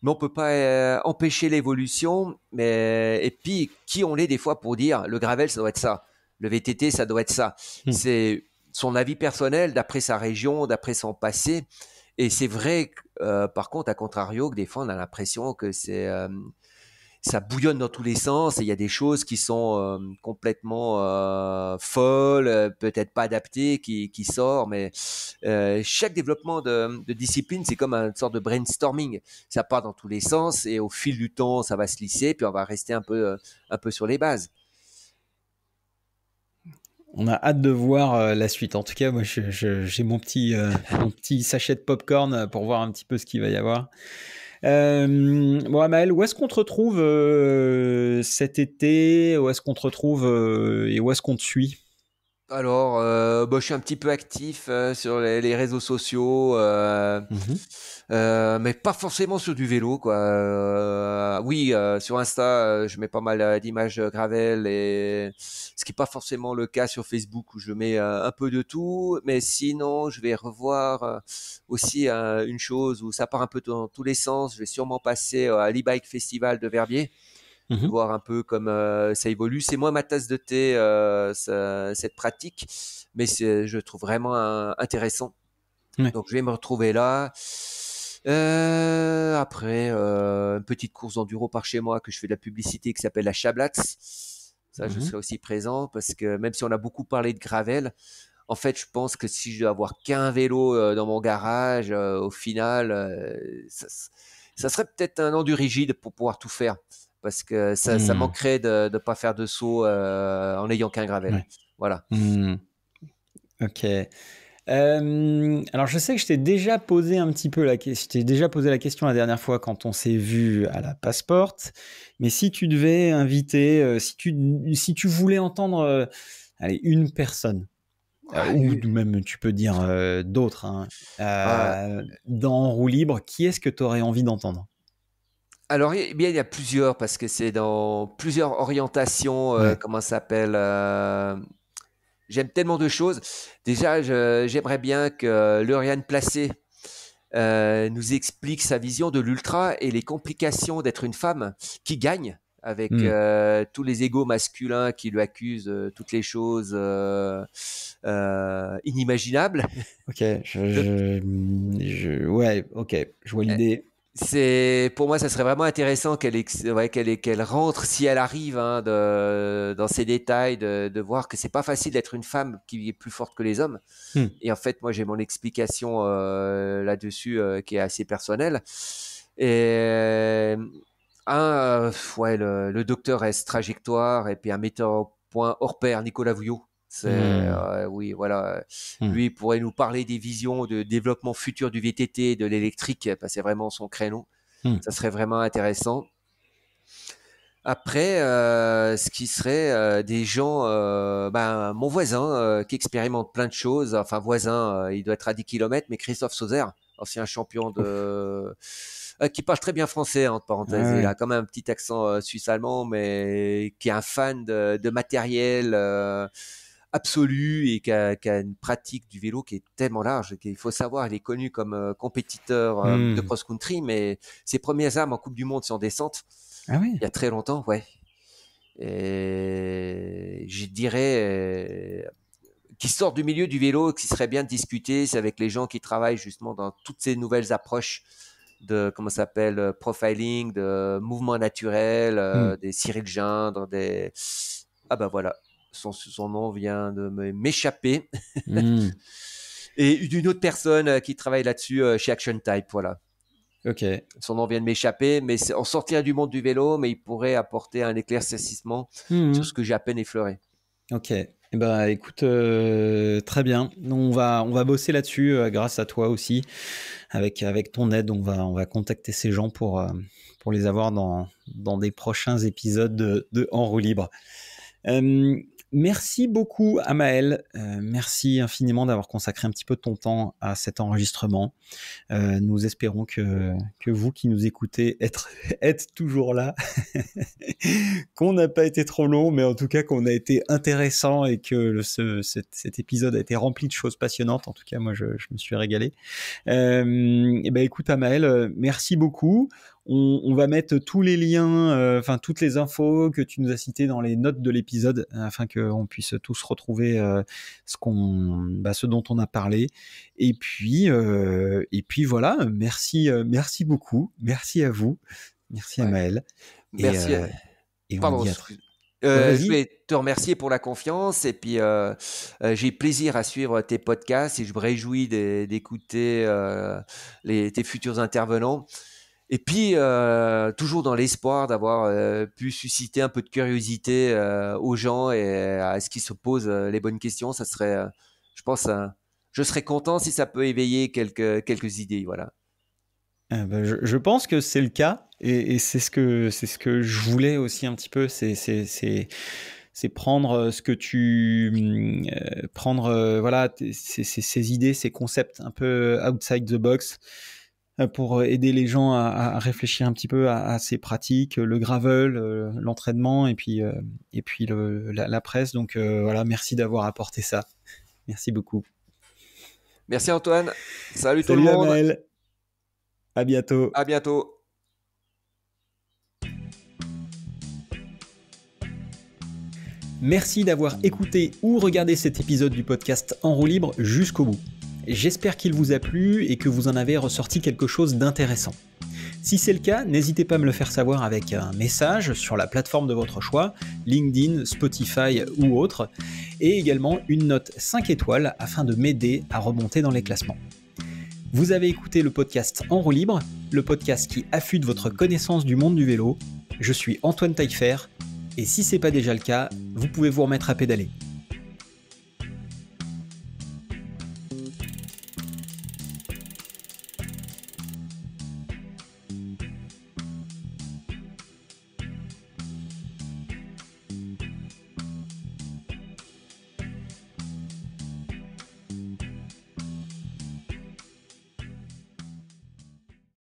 mais on peut pas empêcher l'évolution. Mais et puis qui on est des fois pour dire le gravel ça doit être ça, le VTT ça doit être ça. Hmm. C'est son avis personnel d'après sa région, d'après son passé. Et c'est vrai, par contre, à contrario, que des fois on a l'impression que c'est ça bouillonne dans tous les sens et il y a des choses qui sont euh, complètement euh, folles, peut-être pas adaptées, qui, sortent. Mais euh, chaque développement de, discipline, c'est comme une sorte de brainstorming. Ça part dans tous les sens et au fil du temps, ça va se lisser, puis on va rester un peu, un peu sur les bases. On a hâte de voir la suite. En tout cas, moi, j'ai mon, petit mon petit sachet de popcorn pour voir un petit peu ce qu'il va y avoir. Euh, bon, Amael, où est-ce qu'on te retrouve euh, cet été Où est-ce qu'on te retrouve euh, et où est-ce qu'on te suit alors, euh, bah, je suis un petit peu actif euh, sur les, réseaux sociaux, euh, mhm. euh, mais pas forcément sur du vélo, quoi. oui, sur Insta, je mets pas mal d'images gravel et ce qui est pas forcément le cas sur Facebook où je mets un peu de tout. Mais sinon, je vais revoir aussi une chose où ça part un peu dans tous les sens. Je vais sûrement passer à l'e-bike festival de Verbier. Mhm. voir un peu comme euh, ça évolue. C'est moi ma tasse de thé, euh, cette pratique, mais je trouve vraiment intéressant. Donc je vais me retrouver là. Euh, après, une petite course d'enduro par chez moi que je fais de la publicité qui s'appelle la Chablax Ça, je mhm. serai aussi présent parce que même si on a beaucoup parlé de gravel, en fait, je pense que si je dois avoir qu'un vélo dans mon garage, au final, ça, ça serait peut-être un endu rigide pour pouvoir tout faire parce que ça, mmh. manquerait de ne pas faire de saut euh, en n'ayant qu'un gravel. Voilà. Mmh. Ok. Euh, alors je sais que je t'ai déjà posé un petit peu la question, déjà posé la question la dernière fois quand on s'est vu à la passeport. mais si tu devais inviter, euh, si tu si tu voulais entendre, allez une personne ah, ou même tu peux dire d'autres hein, ah. dans roue libre, qui est-ce que tu aurais envie d'entendre alors, eh bien, il y a plusieurs, parce que c'est dans plusieurs orientations, euh, comment ça s'appelle euh, J'aime tellement de choses. Déjà, j'aimerais bien que Lauriane Placé euh, nous explique sa vision de l'ultra et les complications d'être une femme qui gagne avec hmm. tous les égaux masculins qui lui accusent toutes les choses inimaginables. Ok, ouais, ok, je vois eh, l'idée c'est pour moi ça serait vraiment intéressant qu'elle ouais, qu'elle qu'elle rentre si elle arrive hein, de, dans ces détails de, de voir que c'est pas facile d'être une femme qui est plus forte que les hommes hmm. et en fait moi j'ai mon explication euh, là-dessus euh, qui est assez personnelle et euh, un ouais le, docteur S trajectoire et puis un metteur au point hors pair Nicolas Vouillot c'est, mmh. euh, oui, voilà. Mmh. Lui pourrait nous parler des visions de développement futur du VTT, de l'électrique. Bah, c'est vraiment son créneau. Mmh. Ça serait vraiment intéressant. Après, euh, ce qui serait euh, des gens, ben, mon voisin qui expérimente plein de choses, enfin voisin, il doit être à 10 km, mais Christophe Sauzer, ancien champion de... qui parle très bien français, entre parenthèses, il a quand même un petit accent suisse-allemand, mais qui est un fan de, de matériel absolue et qui a, une pratique du vélo qui est tellement large qu'il faut savoir, il est connu comme euh, compétiteur euh, mmh. de cross-country, mais ses premières armes en Coupe du Monde, sont en descente. Ah il y a très longtemps, ouais. Et je dirais euh, qui sort du milieu du vélo, qui serait bien de discuter avec les gens qui travaillent justement dans toutes ces nouvelles approches de comment s'appelle profiling, de mouvement naturel, mmh. des Cyril Gindre, des ah ben voilà, son, nom vient de m'échapper. Hmm. Et d'une autre personne euh, qui travaille là-dessus euh, chez Action Type, voilà. Ok. Son nom vient de m'échapper, mais en sortir du monde du vélo, mais il pourrait apporter un éclaircissement hmm. sur ce que j'ai à peine effleuré. Ok. Eh ben, écoute, euh, très bien. On va, on va bosser là-dessus grâce à toi aussi. Avec, avec ton aide, on va, on va contacter ces gens pour, pour les avoir dans, dans des prochains épisodes de, de En roue libre. Merci beaucoup Amael, euh, merci infiniment d'avoir consacré un petit peu de ton temps à cet enregistrement. Euh, nous espérons que, vous qui nous écoutez êtes, toujours là, qu'on n'a pas été trop long, mais en tout cas qu'on a été intéressant et que le, cet, épisode a été rempli de choses passionnantes. En tout cas, moi, je, me suis régalé. et euh, eh ben, écoute, Amael, merci beaucoup. On, va mettre tous les liens, euh, enfin toutes les infos que tu nous as citées dans les notes de l'épisode, euh, afin qu'on puisse tous retrouver euh, ce, qu'on, bah, ce dont on a parlé. Et puis, et puis voilà, merci, merci beaucoup, merci à vous, merci à Maël. Merci. à... et Pardon, je vais te remercier pour la confiance et puis j'ai plaisir à suivre tes podcasts et je me réjouis d'écouter tes futurs intervenants. Et puis, euh, toujours dans l'espoir d'avoir euh, pu susciter un peu de curiosité euh, aux gens et à ce qu'ils se posent euh, les bonnes questions, ça serait, je pense, je serais content si ça peut éveiller quelques, quelques idées. Voilà. Eh ben, je, pense que c'est le cas et, c'est ce que c'est ce que je voulais aussi un petit peu. C'est c'est prendre ce que tu prendre voilà ces idées, ces concepts un peu outside the box. Euh, pour euh, aider les gens à, réfléchir un petit peu à, ces pratiques, euh, le gravel, l'entraînement et puis, et puis la, presse. Donc voilà, merci d'avoir apporté ça. Merci beaucoup. Merci Antoine. Salut, tout le monde. À bientôt. À bientôt. Merci d'avoir écouté ou regardé cet épisode du podcast En roue libre jusqu'au bout. J'espère qu'il vous a plu et que vous en avez ressorti quelque chose d'intéressant. Si c'est le cas, n'hésitez pas à me le faire savoir avec un message sur la plateforme de votre choix, LinkedIn, Spotify ou autre, et également une note 5 étoiles afin de m'aider à remonter dans les classements. Vous avez écouté le podcast En roue libre, le podcast qui affûte votre connaissance du monde du vélo. Je suis Antoine Taillefer, et si c'est pas déjà le cas, vous pouvez vous remettre à pédaler.